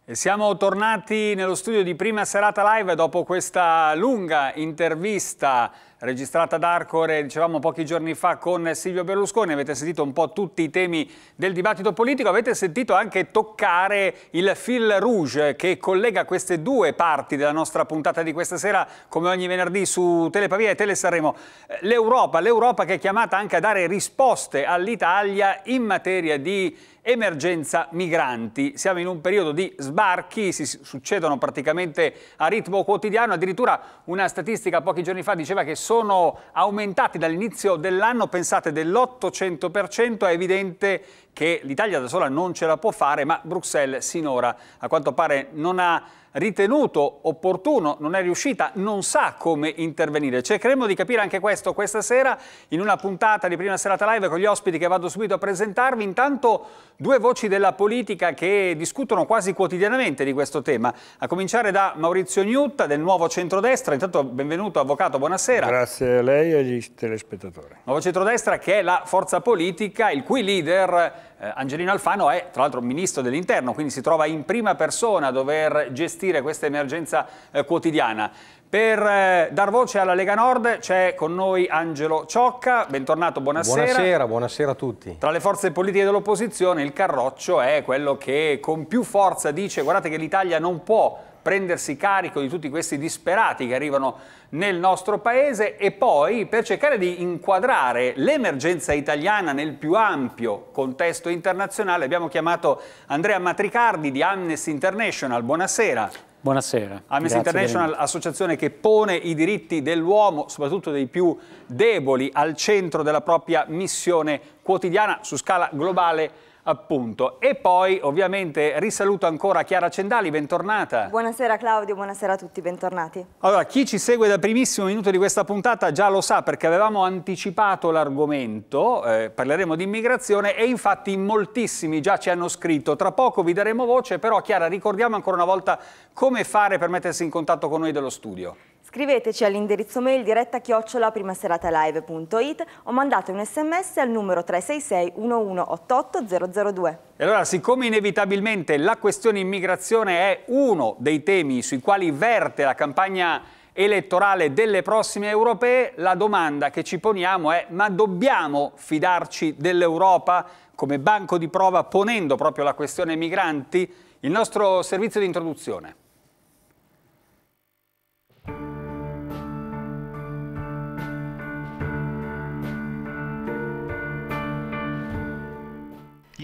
E siamo tornati nello studio di prima serata live dopo questa lunga intervista registrata ad Arcore, dicevamo pochi giorni fa, con Silvio Berlusconi. Avete sentito un po' tutti i temi del dibattito politico, avete sentito anche toccare il fil rouge che collega queste due parti della nostra puntata di questa sera, come ogni venerdì su Telepavia e Telesarremo. L'Europa, l'Europa che è chiamata anche a dare risposte all'Italia in materia di emergenza migranti. Siamo in un periodo di sbarchi, si succedono praticamente a ritmo quotidiano, addirittura una statistica pochi giorni fa diceva che sono aumentati dall'inizio dell'anno, pensate, dell'800%, è evidente che l'Italia da sola non ce la può fare, ma Bruxelles sinora a quanto pare non ha ritenuto opportuno, non è riuscita, non sa come intervenire. Cercheremo di capire anche questo questa sera in una puntata di prima serata live con gli ospiti che vado subito a presentarvi. Intanto due voci della politica che discutono quasi quotidianamente di questo tema, a cominciare da Maurizio Gnutta del Nuovo Centrodestra. Intanto benvenuto avvocato, buonasera. Grazie a lei e agli telespettatori. Nuovo Centrodestra che è la forza politica il cui leader eh, Angelino Alfano è tra l'altro ministro dell'interno, quindi si trova in prima persona a dover gestire questa emergenza eh, quotidiana. Per eh, dar voce alla Lega Nord c'è con noi Angelo Ciocca, bentornato, buonasera. Buonasera, buonasera a tutti. Tra le forze politiche dell'opposizione il Carroccio è quello che con più forza dice guardate che l'Italia non può prendersi carico di tutti questi disperati che arrivano nel nostro paese e poi per cercare di inquadrare l'emergenza italiana nel più ampio contesto internazionale abbiamo chiamato Andrea Matricardi di Amnesty International. Buonasera. Buonasera. Amnesty Grazie International, associazione che pone i diritti dell'uomo, soprattutto dei più deboli, al centro della propria missione quotidiana su scala globale appunto. E poi ovviamente risaluto ancora Chiara Cendali, bentornata. Buonasera Claudio, buonasera a tutti, bentornati. Allora, chi ci segue dal primissimo minuto di questa puntata già lo sa perché avevamo anticipato l'argomento, eh, parleremo di immigrazione e infatti moltissimi già ci hanno scritto. Tra poco vi daremo voce, però Chiara ricordiamo ancora una volta come fare per mettersi in contatto con noi dello studio. Scriveteci all'indirizzo mail diretta chiocciola primaseratalive.it o mandate un sms al numero 366 1188 002. E allora, siccome inevitabilmente la questione immigrazione è uno dei temi sui quali verte la campagna elettorale delle prossime europee, la domanda che ci poniamo è ma dobbiamo fidarci dell'Europa come banco di prova ponendo proprio la questione migranti? Il nostro servizio di introduzione.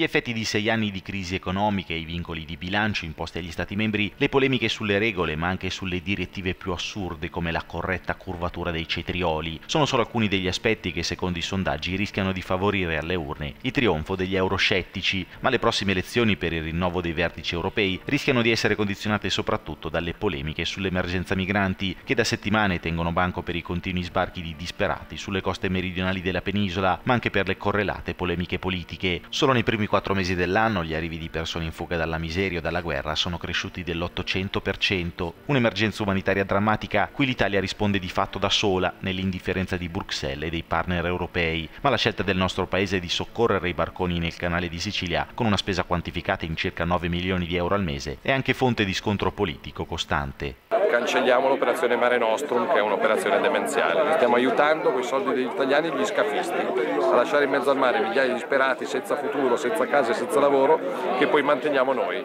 gli effetti di sei anni di crisi economica, e i vincoli di bilancio imposti agli Stati membri, le polemiche sulle regole ma anche sulle direttive più assurde come la corretta curvatura dei cetrioli, sono solo alcuni degli aspetti che secondo i sondaggi rischiano di favorire alle urne il trionfo degli euroscettici, ma le prossime elezioni per il rinnovo dei vertici europei rischiano di essere condizionate soprattutto dalle polemiche sull'emergenza migranti che da settimane tengono banco per i continui sbarchi di disperati sulle coste meridionali della penisola, ma anche per le correlate polemiche politiche. Solo nei primi quattro mesi dell'anno gli arrivi di persone in fuga dalla miseria o dalla guerra sono cresciuti dell'800%, un'emergenza umanitaria drammatica cui l'Italia risponde di fatto da sola nell'indifferenza di Bruxelles e dei partner europei, ma la scelta del nostro paese di soccorrere i barconi nel canale di Sicilia con una spesa quantificata in circa 9 milioni di euro al mese è anche fonte di scontro politico costante cancelliamo l'operazione Mare Nostrum che è un'operazione demenziale. Stiamo aiutando con i soldi degli italiani gli scafisti a lasciare in mezzo al mare migliaia di disperati senza futuro, senza casa e senza lavoro che poi manteniamo noi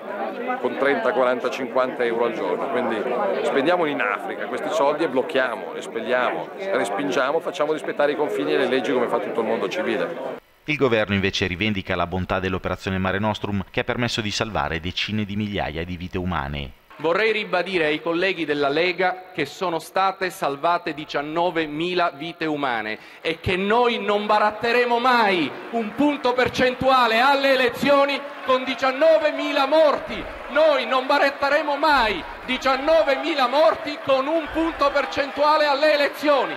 con 30, 40, 50 euro al giorno. Quindi spendiamoli in Africa questi soldi e blocchiamo, espelliamo, respingiamo, facciamo rispettare i confini e le leggi come fa tutto il mondo civile. Il governo invece rivendica la bontà dell'operazione Mare Nostrum che ha permesso di salvare decine di migliaia di vite umane. Vorrei ribadire ai colleghi della Lega che sono state salvate 19.000 vite umane e che noi non baratteremo mai un punto percentuale alle elezioni con 19.000 morti. Noi non baratteremo mai 19.000 morti con un punto percentuale alle elezioni.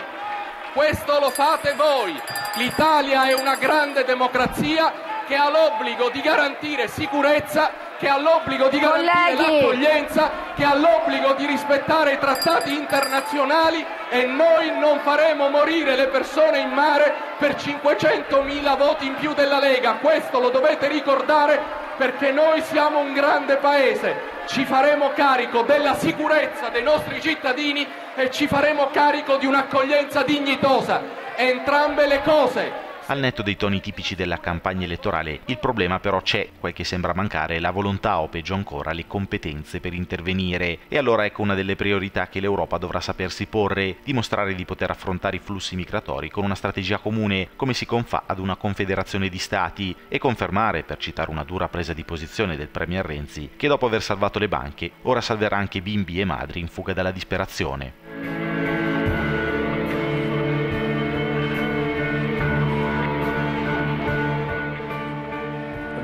Questo lo fate voi. L'Italia è una grande democrazia che ha l'obbligo di garantire sicurezza, che ha l'obbligo di garantire Colleghi. l'accoglienza, che ha l'obbligo di rispettare i trattati internazionali e noi non faremo morire le persone in mare per 500.000 voti in più della Lega. Questo lo dovete ricordare perché noi siamo un grande paese. Ci faremo carico della sicurezza dei nostri cittadini e ci faremo carico di un'accoglienza dignitosa. Entrambe le cose al netto dei toni tipici della campagna elettorale, il problema però c'è, quel che sembra mancare, la volontà o peggio ancora le competenze per intervenire. E allora ecco una delle priorità che l'Europa dovrà sapersi porre, dimostrare di poter affrontare i flussi migratori con una strategia comune, come si confà ad una confederazione di stati, e confermare, per citare una dura presa di posizione del Premier Renzi, che dopo aver salvato le banche, ora salverà anche bimbi e madri in fuga dalla disperazione.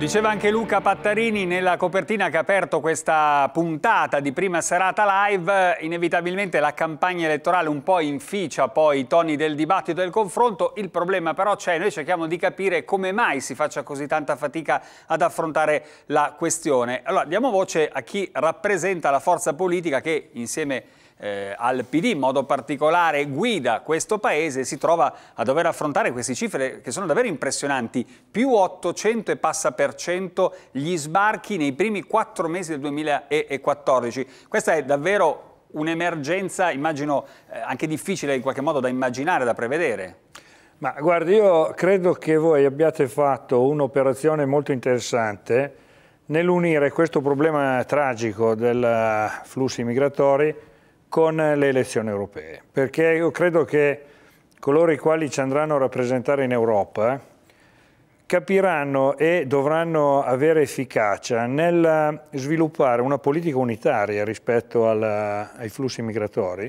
diceva anche Luca Pattarini nella copertina che ha aperto questa puntata di prima serata live, inevitabilmente la campagna elettorale un po' inficia poi i toni del dibattito e del confronto, il problema però c'è, noi cerchiamo di capire come mai si faccia così tanta fatica ad affrontare la questione. Allora diamo voce a chi rappresenta la forza politica che insieme a eh, al PD, in modo particolare guida questo Paese, si trova a dover affrontare queste cifre che sono davvero impressionanti, più 800 e passa per cento gli sbarchi nei primi quattro mesi del 2014. Questa è davvero un'emergenza, immagino, eh, anche difficile in qualche modo da immaginare, da prevedere. Ma guarda, io credo che voi abbiate fatto un'operazione molto interessante nell'unire questo problema tragico dei flussi migratori con le elezioni europee, perché io credo che coloro i quali ci andranno a rappresentare in Europa eh, capiranno e dovranno avere efficacia nel sviluppare una politica unitaria rispetto alla, ai flussi migratori,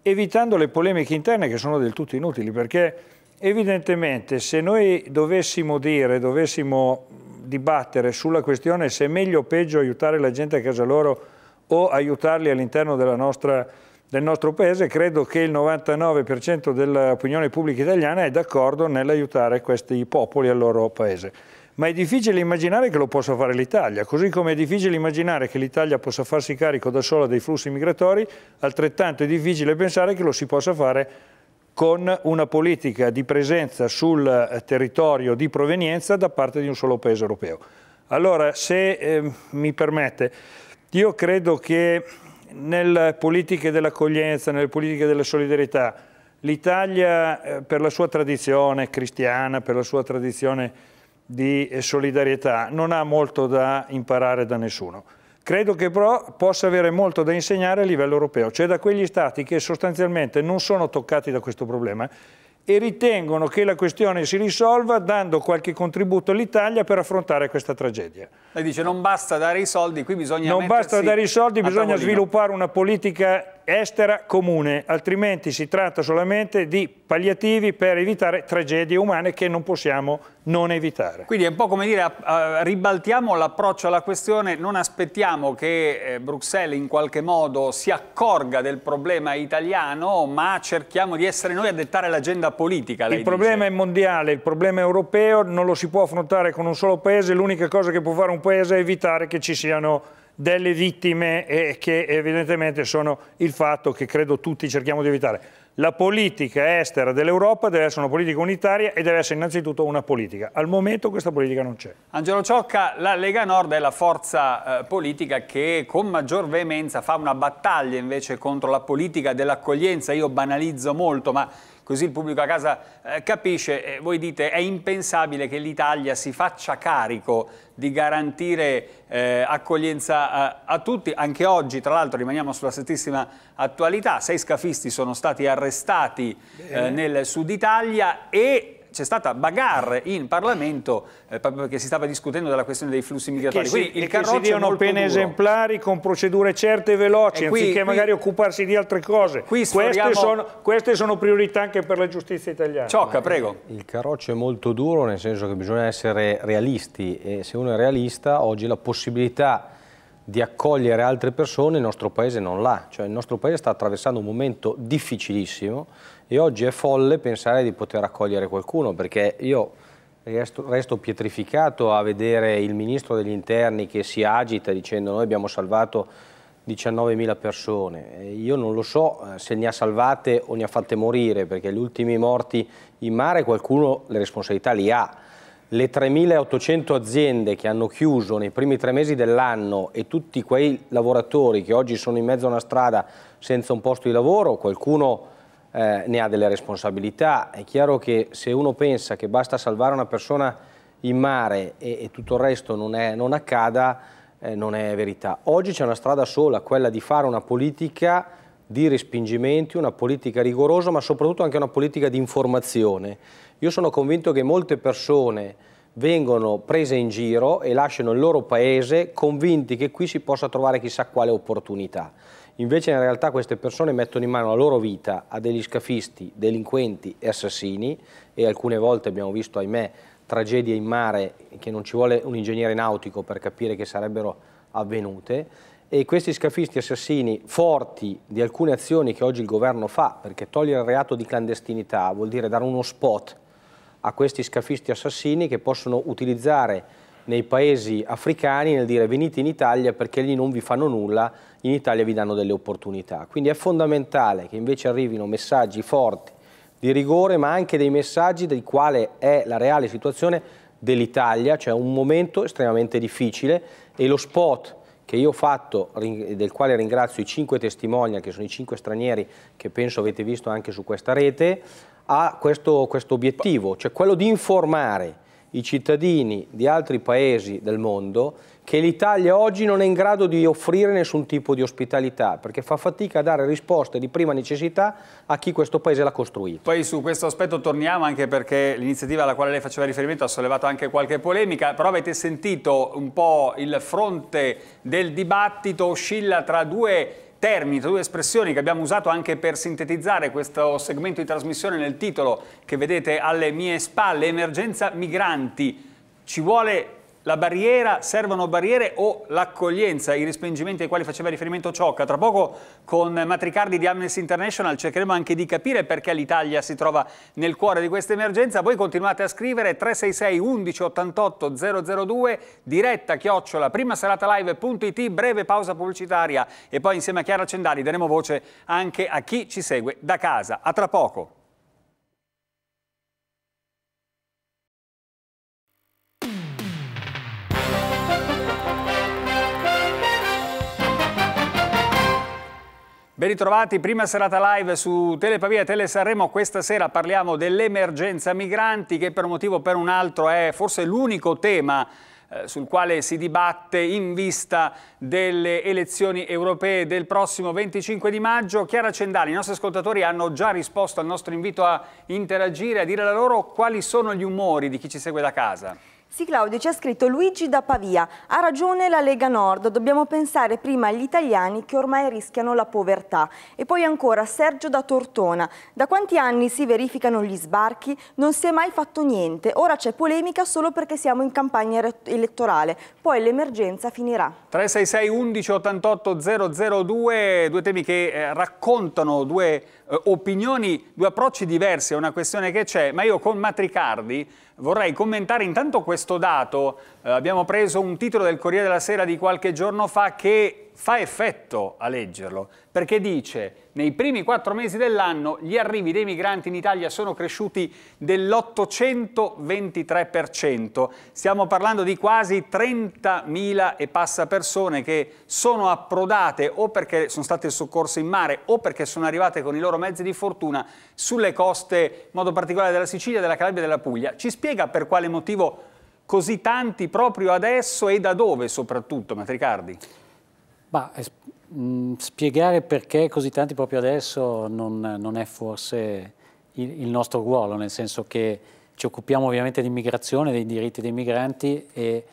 evitando le polemiche interne che sono del tutto inutili, perché evidentemente se noi dovessimo dire, dovessimo dibattere sulla questione se è meglio o peggio aiutare la gente a casa loro o aiutarli all'interno del nostro paese, credo che il 99% dell'opinione pubblica italiana è d'accordo nell'aiutare questi popoli al loro paese. Ma è difficile immaginare che lo possa fare l'Italia, così come è difficile immaginare che l'Italia possa farsi carico da sola dei flussi migratori, altrettanto è difficile pensare che lo si possa fare con una politica di presenza sul eh, territorio di provenienza da parte di un solo paese europeo. Allora, se eh, mi permette, io credo che nelle politiche dell'accoglienza, nelle politiche della solidarietà, l'Italia eh, per la sua tradizione cristiana, per la sua tradizione di eh, solidarietà, non ha molto da imparare da nessuno. Credo che però possa avere molto da insegnare a livello europeo, cioè da quegli stati che sostanzialmente non sono toccati da questo problema e ritengono che la questione si risolva dando qualche contributo all'Italia per affrontare questa tragedia. Lei dice non basta dare i soldi, qui bisogna Non basta dare i soldi, bisogna tavolino. sviluppare una politica estera comune, altrimenti si tratta solamente di palliativi per evitare tragedie umane che non possiamo non evitare. Quindi è un po' come dire, ribaltiamo l'approccio alla questione, non aspettiamo che eh, Bruxelles in qualche modo si accorga del problema italiano, ma cerchiamo di essere noi a dettare l'agenda politica. Il dice. problema è mondiale, il problema è europeo, non lo si può affrontare con un solo paese, l'unica cosa che può fare un paese è evitare che ci siano delle vittime eh, che evidentemente sono il fatto che credo tutti cerchiamo di evitare. La politica estera dell'Europa deve essere una politica unitaria e deve essere innanzitutto una politica. Al momento questa politica non c'è. Angelo Ciocca, la Lega Nord è la forza eh, politica che con maggior veemenza fa una battaglia invece contro la politica dell'accoglienza. Io banalizzo molto, ma così il pubblico a casa eh, capisce, eh, voi dite è impensabile che l'Italia si faccia carico di garantire eh, accoglienza a, eh, a, tutti. Anche oggi, tra l'altro, rimaniamo sulla strettissima attualità, sei scafisti sono stati arrestati eh, nel sud Italia e c'è stata bagarre in Parlamento eh, proprio perché si stava discutendo della questione dei flussi migratori. Che si, Quindi il che si diano pene duro. esemplari con procedure certe e veloci, e qui, anziché qui, magari occuparsi di altre cose. Qui queste, sono, queste sono priorità anche per la giustizia italiana. Ciocca, prego. Il carroccio è molto duro, nel senso che bisogna essere realisti e se uno è realista, oggi la possibilità di accogliere altre persone il nostro paese non l'ha, cioè il nostro paese sta attraversando un momento difficilissimo e oggi è folle pensare di poter accogliere qualcuno perché io resto, resto pietrificato a vedere il ministro degli interni che si agita dicendo noi abbiamo salvato 19.000 persone. Io non lo so eh, se ne ha salvate o ne ha fatte morire, perché gli ultimi morti in mare qualcuno le responsabilità li ha. Le 3.800 aziende che hanno chiuso nei primi tre mesi dell'anno e tutti quei lavoratori che oggi sono in mezzo a una strada senza un posto di lavoro, qualcuno eh, ne ha delle responsabilità. È chiaro che se uno pensa che basta salvare una persona in mare e, e tutto il resto non, è, non accada, eh, non è verità. Oggi c'è una strada sola, quella di fare una politica di respingimenti, una politica rigorosa, ma soprattutto anche una politica di informazione. Io sono convinto che molte persone vengono prese in giro e lasciano il loro paese convinti che qui si possa trovare chissà quale opportunità. Invece in realtà queste persone mettono in mano la loro vita a degli scafisti, delinquenti e assassini e alcune volte abbiamo visto, ahimè, tragedie in mare che non ci vuole un ingegnere nautico per capire che sarebbero avvenute e questi scafisti assassini forti di alcune azioni che oggi il governo fa, perché togliere il reato di clandestinità vuol dire dare uno spot a questi scafisti assassini che possono utilizzare nei paesi africani nel dire venite in Italia perché lì non vi fanno nulla, in Italia vi danno delle opportunità. Quindi è fondamentale che invece arrivino messaggi forti di rigore, ma anche dei messaggi del quale è la reale situazione dell'Italia, cioè un momento estremamente difficile e lo spot che io ho fatto, del quale ringrazio i cinque testimonial, che sono i cinque stranieri che penso avete visto anche su questa rete, ha questo, questo obiettivo, cioè quello di informare i cittadini di altri paesi del mondo che l'Italia oggi non è in grado di offrire nessun tipo di ospitalità perché fa fatica a dare risposte di prima necessità a chi questo paese l'ha costruito. Poi su questo aspetto torniamo anche perché l'iniziativa alla quale lei faceva riferimento ha sollevato anche qualche polemica, però avete sentito un po' il fronte del dibattito oscilla tra due termini, due espressioni che abbiamo usato anche per sintetizzare questo segmento di trasmissione nel titolo che vedete alle mie spalle, emergenza migranti. Ci vuole la barriera, servono barriere o l'accoglienza, i respingimenti ai quali faceva riferimento Ciocca. Tra poco con Matricardi di Amnesty International cercheremo anche di capire perché l'Italia si trova nel cuore di questa emergenza. Voi continuate a scrivere 366 11 88 002, diretta chiocciola, prima serata live.it, breve pausa pubblicitaria e poi insieme a Chiara Cendari daremo voce anche a chi ci segue da casa. A tra poco. Ben ritrovati, prima serata live su Telepavia e Tele Questa sera parliamo dell'emergenza migranti che per un motivo o per un altro è forse l'unico tema eh, sul quale si dibatte in vista delle elezioni europee del prossimo 25 di maggio. Chiara Cendali, i nostri ascoltatori hanno già risposto al nostro invito a interagire, a dire la loro quali sono gli umori di chi ci segue da casa. Sì Claudio, ci ha scritto Luigi da Pavia. Ha ragione la Lega Nord, dobbiamo pensare prima agli italiani che ormai rischiano la povertà. E poi ancora Sergio da Tortona. Da quanti anni si verificano gli sbarchi? Non si è mai fatto niente. Ora c'è polemica solo perché siamo in campagna elettorale. Poi l'emergenza finirà. 366 11 88 002, due temi che eh, raccontano due eh, opinioni, due approcci diversi è una questione che c'è. Ma io con Matricardi Vorrei commentare intanto questo dato. Eh, abbiamo preso un titolo del Corriere della Sera di qualche giorno fa che fa effetto a leggerlo, perché dice nei primi quattro mesi dell'anno gli arrivi dei migranti in Italia sono cresciuti dell'823%. Stiamo parlando di quasi 30.000 e passa persone che sono approdate o perché sono state soccorse in mare o perché sono arrivate con i loro mezzi di fortuna sulle coste, in modo particolare della Sicilia, della Calabria e della Puglia. Ci spiega per quale motivo così tanti proprio adesso e da dove soprattutto, Matricardi? Bah, mh, mm, spiegare perché così tanti proprio adesso non, non è forse il, il, nostro ruolo, nel senso che ci occupiamo ovviamente di immigrazione, dei diritti dei migranti e,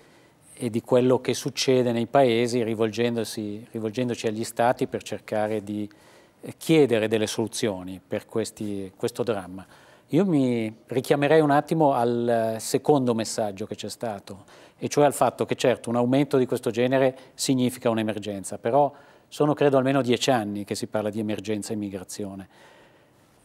e di quello che succede nei paesi rivolgendoci agli stati per cercare di chiedere delle soluzioni per questi, questo dramma. Io mi richiamerei un attimo al eh, secondo messaggio che c'è stato, e cioè al fatto che certo un aumento di questo genere significa un'emergenza, però sono credo almeno dieci anni che si parla di emergenza immigrazione.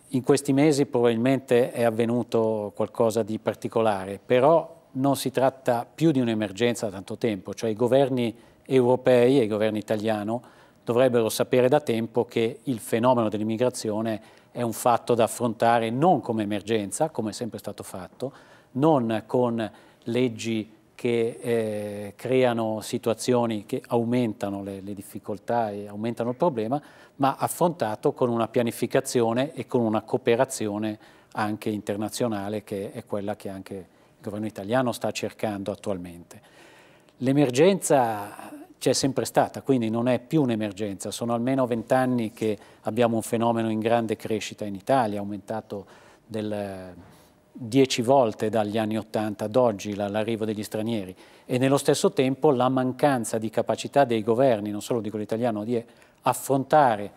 In questi mesi probabilmente è avvenuto qualcosa di particolare, però non si tratta più di un'emergenza da tanto tempo, cioè i governi europei e i governi italiani dovrebbero sapere da tempo che il fenomeno dell'immigrazione è è un fatto da affrontare non come emergenza, come è sempre stato fatto, non con leggi che eh, creano situazioni che aumentano le, le, difficoltà e aumentano il problema, ma affrontato con una pianificazione e con una cooperazione anche internazionale che è quella che anche il governo italiano sta cercando attualmente. L'emergenza c'è sempre stata, quindi non è più un'emergenza. Sono almeno vent'anni che abbiamo un fenomeno in grande crescita in Italia, aumentato del 10 volte dagli anni 80 ad oggi l'arrivo degli stranieri e nello stesso tempo la mancanza di capacità dei governi, non solo di quello italiano, di affrontare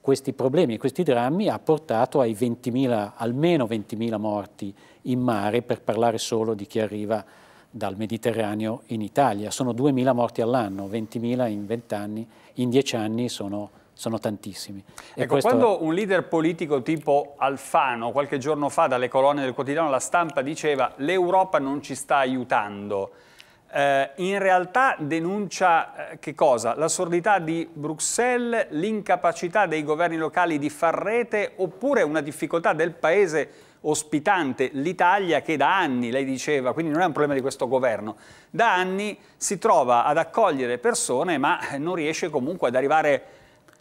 questi problemi e questi drammi ha portato ai 20.000, almeno 20.000 morti in mare, per parlare solo di chi arriva dal Mediterraneo in Italia. Sono 2.000 morti all'anno, 20.000 in 20 anni, in 10 anni sono, sono tantissimi. E ecco, questo... quando un leader politico tipo Alfano, qualche giorno fa dalle colonne del quotidiano La Stampa, diceva l'Europa non ci sta aiutando, eh, in realtà denuncia eh, che cosa? La sordità di Bruxelles, l'incapacità dei governi locali di far rete oppure una difficoltà del Paese ospitante l'Italia che da anni, lei diceva, quindi non è un problema di questo governo, da anni si trova ad accogliere persone ma eh, non riesce comunque ad arrivare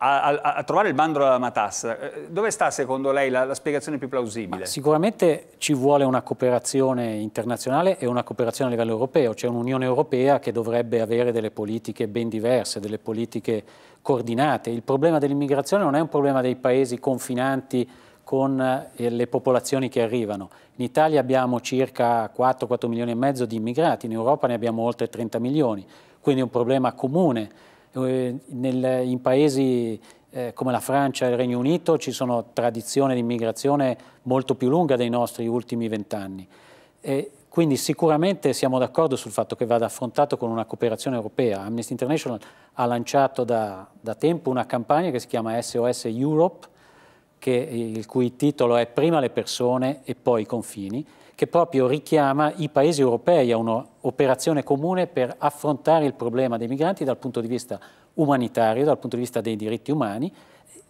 a, a, a trovare il bandolo della matassa. Eh, dove sta secondo lei la, la spiegazione più plausibile? Ma sicuramente ci vuole una cooperazione internazionale e una cooperazione a livello europeo, c'è un'Unione Europea che dovrebbe avere delle politiche ben diverse, delle politiche coordinate. Il problema dell'immigrazione non è un problema dei paesi confinanti con eh, le popolazioni che arrivano. In Italia abbiamo circa 4-4 milioni e mezzo di immigrati, in Europa ne abbiamo oltre 30 milioni, quindi è un problema comune. Eh, in paesi eh, come la Francia e il Regno Unito ci sono tradizioni di immigrazione molto più lunga dei nostri ultimi vent'anni. quindi sicuramente siamo d'accordo sul fatto che vada affrontato con una cooperazione europea. Amnesty International ha lanciato da, da tempo una campagna che si chiama SOS Europe, che, il cui titolo è Prima le persone e poi i confini, che proprio richiama i paesi europei a un'operazione comune per affrontare il problema dei migranti dal punto di vista umanitario, dal punto di vista dei diritti umani,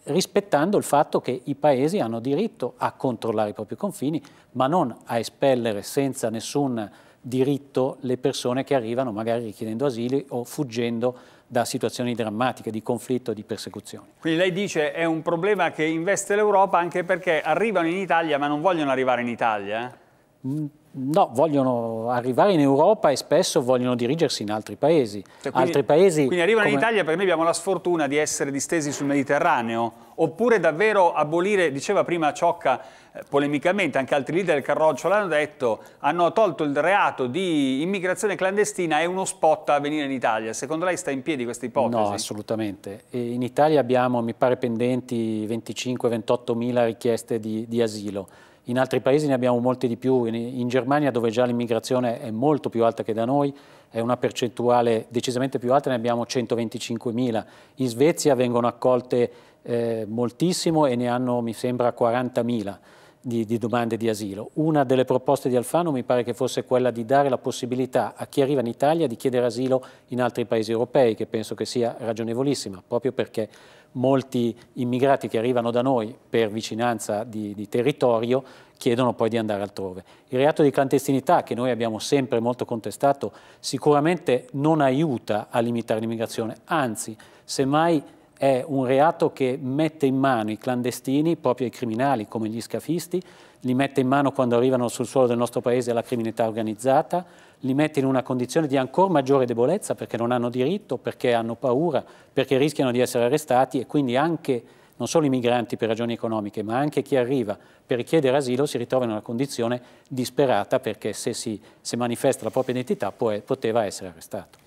rispettando il fatto che i paesi hanno diritto a controllare i propri confini, ma non a espellere senza nessun diritto le persone che arrivano magari richiedendo asili o fuggendo da situazioni drammatiche di conflitto, di persecuzione. Quindi lei dice che è un problema che investe l'Europa anche perché arrivano in Italia ma non vogliono arrivare in Italia? Eh? Mm, No, vogliono arrivare in Europa e spesso vogliono dirigersi in altri paesi. Cioè, quindi, altri paesi quindi arrivano come... in Italia perché noi abbiamo la sfortuna di essere distesi sul Mediterraneo, oppure davvero abolire, diceva prima Ciocca eh, polemicamente, anche altri leader del Carroccio l'hanno detto, hanno tolto il reato di immigrazione clandestina è uno spot a venire in Italia. Secondo lei sta in piedi questa ipotesi? No, assolutamente. E in Italia abbiamo, mi pare, pendenti 25-28 mila richieste di, di asilo in altri paesi ne abbiamo molti di più, in, in Germania dove già l'immigrazione è molto più alta che da noi, è una percentuale decisamente più alta, ne abbiamo 125.000, in Svezia vengono accolte eh, moltissimo e ne hanno mi sembra 40.000. Di, di, domande di asilo. Una delle proposte di Alfano mi pare che fosse quella di dare la possibilità a chi arriva in Italia di chiedere asilo in altri paesi europei, che penso che sia ragionevolissima, proprio perché molti immigrati che arrivano da noi per vicinanza di, di territorio chiedono poi di andare altrove. Il reato di clandestinità, che noi abbiamo sempre molto contestato, sicuramente non aiuta a limitare l'immigrazione, anzi, semmai è un reato che mette in mano i clandestini, proprio i criminali come gli scafisti, li mette in mano quando arrivano sul suolo del nostro paese alla criminalità organizzata, li mette in una condizione di ancora maggiore debolezza perché non hanno diritto, perché hanno paura, perché rischiano di essere arrestati e quindi anche non solo i migranti per ragioni economiche, ma anche chi arriva per richiedere asilo si ritrova in una condizione disperata perché se, si, se manifesta la propria identità può, poteva essere arrestato.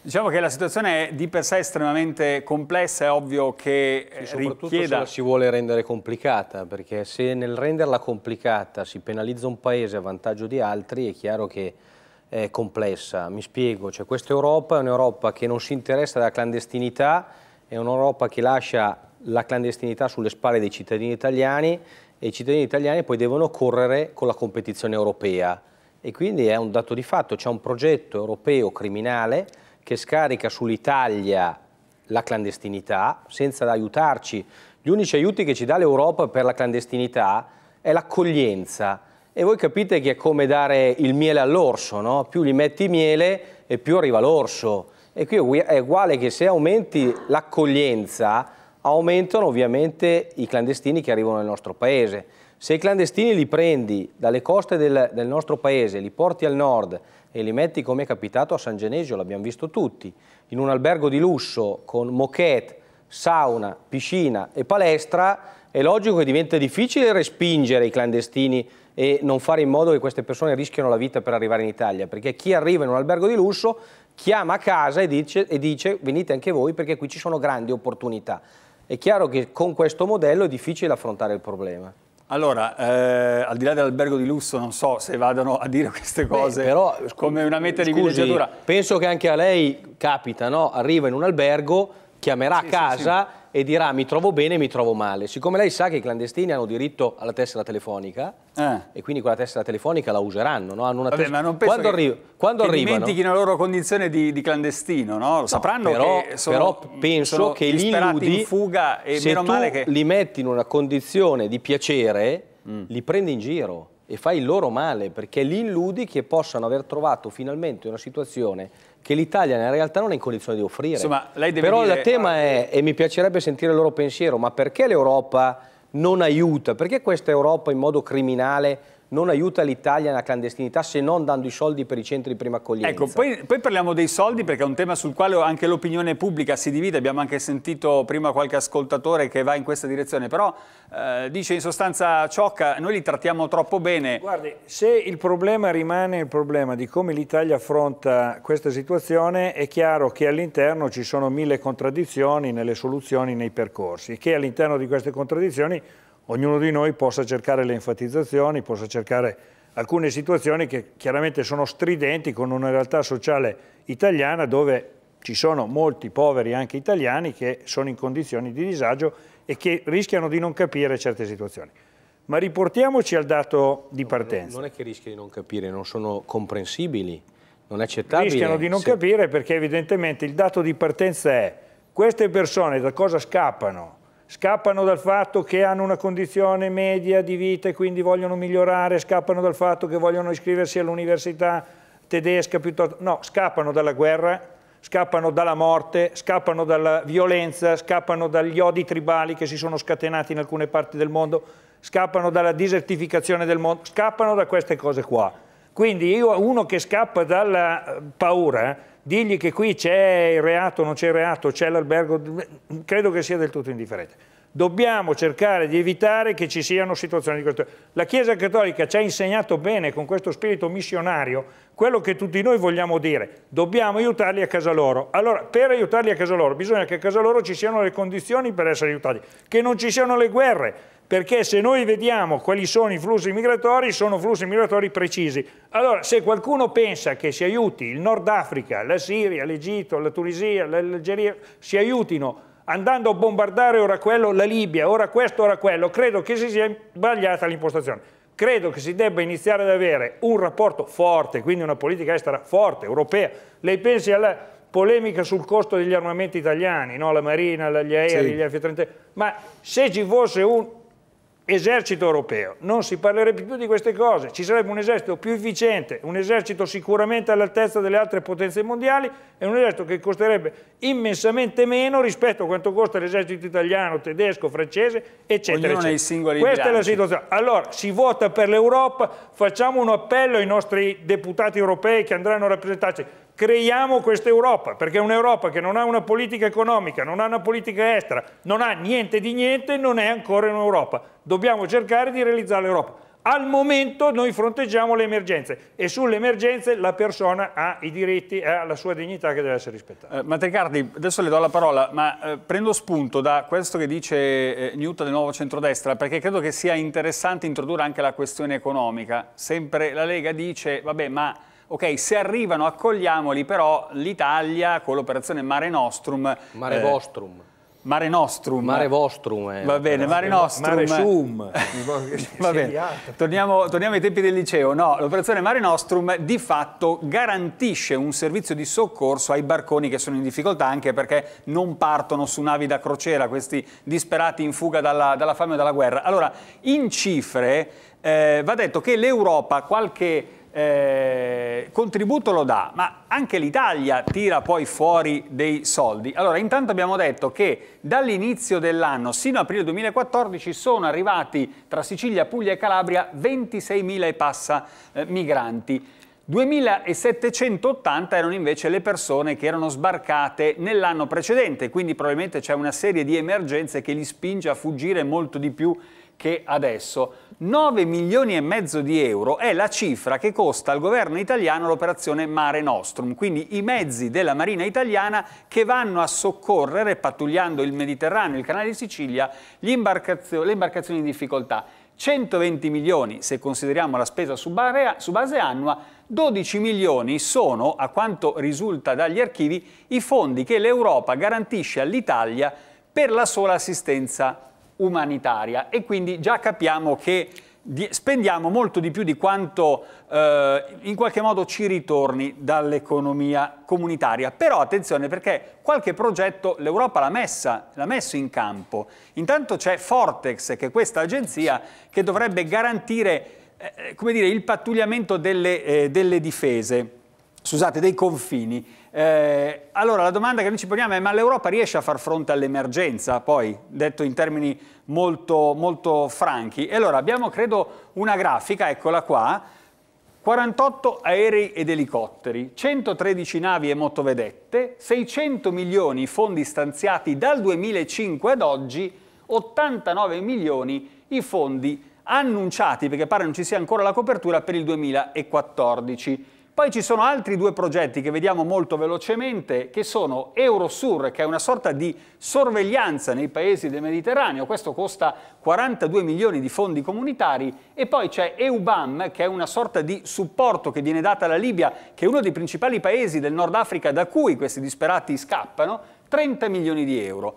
Diciamo che la situazione è di per sé estremamente complessa, è ovvio che sì, eh, soprattutto richieda... se la si vuole rendere complicata, perché se nel renderla complicata si penalizza un paese a vantaggio di altri, è chiaro che eh, complessa. Mi spiego, cioè, questa Europa è un'Europa che non si interessa della clandestinità, è un'Europa che lascia la clandestinità sulle spalle dei cittadini italiani e i cittadini italiani poi devono correre con la competizione europea. E quindi è un dato di fatto, c'è un progetto europeo criminale che scarica sull'Italia la clandestinità senza aiutarci. Gli unici aiuti che ci dà l'Europa per la clandestinità è l'accoglienza e voi capite che è come dare il miele all'orso, no? Più gli metti miele e più arriva l'orso. E qui è uguale che se aumenti l'accoglienza, aumentano ovviamente i clandestini che arrivano nel nostro paese. Se i clandestini li prendi dalle coste del, del nostro paese, li porti al nord e li metti come è capitato a San Genesio, l'abbiamo visto tutti, in un albergo di lusso con moquette, sauna, piscina e palestra, è logico che diventa difficile respingere i clandestini e non fare in modo che queste persone rischiano la vita per arrivare in Italia, perché chi arriva in un albergo di lusso chiama a casa e dice, e dice venite anche voi perché qui ci sono grandi opportunità. È chiaro che con questo modello è difficile affrontare il problema. Allora, eh, al di là dell'albergo di lusso, non so se vadano a dire queste cose Beh, però, come una meta di villeggiatura. Penso che anche a lei capita, no? Arriva in un albergo, chiamerà sì, a casa sì, sì. e dirà mi trovo bene, mi trovo male. Siccome lei sa che i clandestini hanno diritto alla tessera telefonica, eh. E quindi quella tessera telefonica la useranno, no? Hanno una Vabbè, ma non penso quando, arrivo, quando arrivano... dimentichino la loro condizione di, di clandestino, no? Lo no, sapranno però, sono, però penso che li illudi... in fuga e se male che... li metti in una condizione di piacere, mm. li prendi in giro e fai il loro male, perché li illudi che possano aver trovato finalmente una situazione che l'Italia in realtà non è in condizione di offrire. Insomma, Però dire... il tema ah, è, e mi piacerebbe sentire il loro pensiero, ma perché l'Europa non aiuta, perché questa Europa in modo criminale non aiuta l'Italia nella clandestinità se non dando i soldi per i centri di prima accoglienza. Ecco, poi, poi parliamo dei soldi perché è un tema sul quale anche l'opinione pubblica si divide, abbiamo anche sentito prima qualche ascoltatore che va in questa direzione, però eh, dice in sostanza Ciocca, noi li trattiamo troppo bene. Guardi, se il problema rimane il problema di come l'Italia affronta questa situazione, è chiaro che all'interno ci sono mille contraddizioni nelle soluzioni, nei percorsi, che all'interno di queste contraddizioni ognuno di noi possa cercare le enfatizzazioni, possa cercare alcune situazioni che chiaramente sono stridenti con una realtà sociale italiana dove ci sono molti poveri anche italiani che sono in condizioni di disagio e che rischiano di non capire certe situazioni. Ma riportiamoci al dato di partenza. Non è che rischiano di non capire, non sono comprensibili, non è accettabile. Rischiano di non se... capire perché evidentemente il dato di partenza è queste persone da cosa scappano? scappano dal fatto che hanno una condizione media di vita e quindi vogliono migliorare, scappano dal fatto che vogliono iscriversi all'università tedesca piuttosto... No, scappano dalla guerra, scappano dalla morte, scappano dalla violenza, scappano dagli odi tribali che si sono scatenati in alcune parti del mondo, scappano dalla desertificazione del mondo, scappano da queste cose qua. Quindi io, uno che scappa dalla eh, paura Digli che qui c'è il reato, non c'è il reato, c'è l'albergo, credo che sia del tutto indifferente. Dobbiamo cercare di evitare che ci siano situazioni di questo tipo. La Chiesa Cattolica ci ha insegnato bene con questo spirito missionario quello che tutti noi vogliamo dire. Dobbiamo aiutarli a casa loro. Allora, per aiutarli a casa loro bisogna che a casa loro ci siano le condizioni per essere aiutati, che non ci siano le guerre, perché se noi vediamo quali sono i flussi migratori, sono flussi migratori precisi. Allora, se qualcuno pensa che si aiuti il Nord Africa, la Siria, l'Egitto, la Tunisia, l'Algeria, si aiutino andando a bombardare ora quello, la Libia, ora questo, ora quello, credo che si sia sbagliata l'impostazione. Credo che si debba iniziare ad avere un rapporto forte, quindi una politica estera forte, europea. Lei pensi alla polemica sul costo degli armamenti italiani, no? la Marina, gli aerei, sì. gli f 30 ma se ci fosse un esercito europeo, non si parlerebbe più di queste cose, ci sarebbe un esercito più efficiente, un esercito sicuramente all'altezza delle altre potenze mondiali e un esercito che costerebbe immensamente meno rispetto a quanto costa l'esercito italiano, tedesco, francese, eccetera. Ognuno eccetera. Questa bilanci. è la situazione. Allora, si vota per l'Europa, facciamo un appello ai nostri deputati europei che andranno a rappresentarci Creiamo questa Europa, perché un'Europa che non ha una politica economica, non ha una politica estera, non ha niente di niente, non è ancora un'Europa. Dobbiamo cercare di realizzare l'Europa. Al momento noi fronteggiamo le emergenze e sulle emergenze la persona ha i diritti e ha la sua dignità che deve essere rispettata. Eh, Matecardi, adesso le do la parola, ma eh, prendo spunto da questo che dice eh, Newton del nuovo centrodestra, perché credo che sia interessante introdurre anche la questione economica. Sempre la Lega dice, vabbè, ma ok, se arrivano accogliamoli, però l'Italia con l'operazione Mare Nostrum... Mare eh, Vostrum. Mare Nostrum. Mare Vostrum. Eh. Va bene, Mare Nostrum. Mare Sum. Va bene. Torniamo, torniamo, ai tempi del liceo. No, l'operazione Mare Nostrum di fatto garantisce un servizio di soccorso ai barconi che sono in difficoltà anche perché non partono su navi da crociera, questi disperati in fuga dalla, dalla fame e dalla guerra. Allora, in cifre eh, va detto che l'Europa qualche eh, contributo lo dà, ma anche l'Italia tira poi fuori dei soldi. Allora, intanto abbiamo detto che dall'inizio dell'anno sino a aprile 2014 sono arrivati tra Sicilia, Puglia e Calabria 26.000 e passa eh, migranti. 2780 erano invece le persone che erano sbarcate nell'anno precedente, quindi probabilmente c'è una serie di emergenze che li spinge a fuggire molto di più che adesso 9 milioni e mezzo di euro è la cifra che costa al governo italiano l'operazione Mare Nostrum, quindi i mezzi della Marina italiana che vanno a soccorrere, pattugliando il Mediterraneo e il Canale di Sicilia, imbarcazio le imbarcazioni in difficoltà. 120 milioni se consideriamo la spesa su, barea, su, base annua, 12 milioni sono, a quanto risulta dagli archivi, i fondi che l'Europa garantisce all'Italia per la sola assistenza umanitaria e quindi già capiamo che di, spendiamo molto di più di quanto eh, in qualche modo ci ritorni dall'economia comunitaria. Però attenzione perché qualche progetto l'Europa l'ha, messo in campo. Intanto c'è Fortex, che è questa agenzia che dovrebbe garantire eh, eh dire, il pattugliamento delle, eh, delle difese scusate, dei confini. Eh, allora la domanda che noi ci poniamo è ma l'Europa riesce a far fronte all'emergenza poi, detto in termini molto, molto franchi? E allora abbiamo credo una grafica, eccola qua, 48 aerei ed elicotteri, 113 navi e motovedette, 600 milioni fondi stanziati dal 2005 ad oggi, 89 milioni i fondi annunciati, perché pare non ci sia ancora la copertura, per il 2014. Poi ci sono altri due progetti che vediamo molto velocemente, che sono Eurosur, che è una sorta di sorveglianza nei paesi del Mediterraneo, questo costa 42 milioni di fondi comunitari, e poi c'è EUBAM, che è una sorta di supporto che viene data alla Libia, che è uno dei principali paesi del Nord Africa da cui questi disperati scappano, 30 milioni di euro.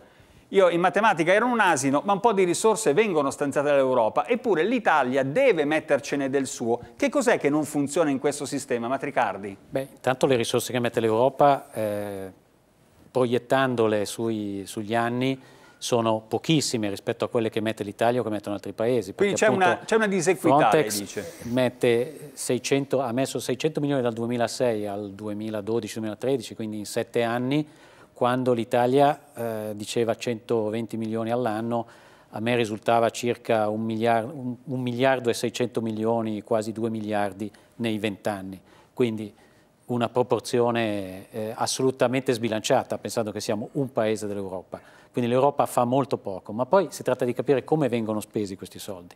Io in matematica ero un asino, ma un po' di risorse vengono stanziate dall'Europa, eppure l'Italia deve mettercene del suo. Che cos'è che non funziona in questo sistema, Matricardi? Beh, intanto le risorse che mette l'Europa, eh, proiettandole sui, sugli anni, sono pochissime rispetto a quelle che mette l'Italia o che mettono altri paesi. Quindi c'è una, una, disequità, Frontex dice. Mette 600, ha messo 600 milioni dal 2006 al 2012-2013, quindi in sette anni, quando l'Italia eh, diceva 120 milioni all'anno, a me risultava circa 1 miliardo, un, un miliardo e 600 milioni, quasi 2 miliardi nei vent'anni. Quindi una proporzione eh, assolutamente sbilanciata, pensando che siamo un paese dell'Europa. Quindi l'Europa fa molto poco, ma poi si tratta di capire come vengono spesi questi soldi.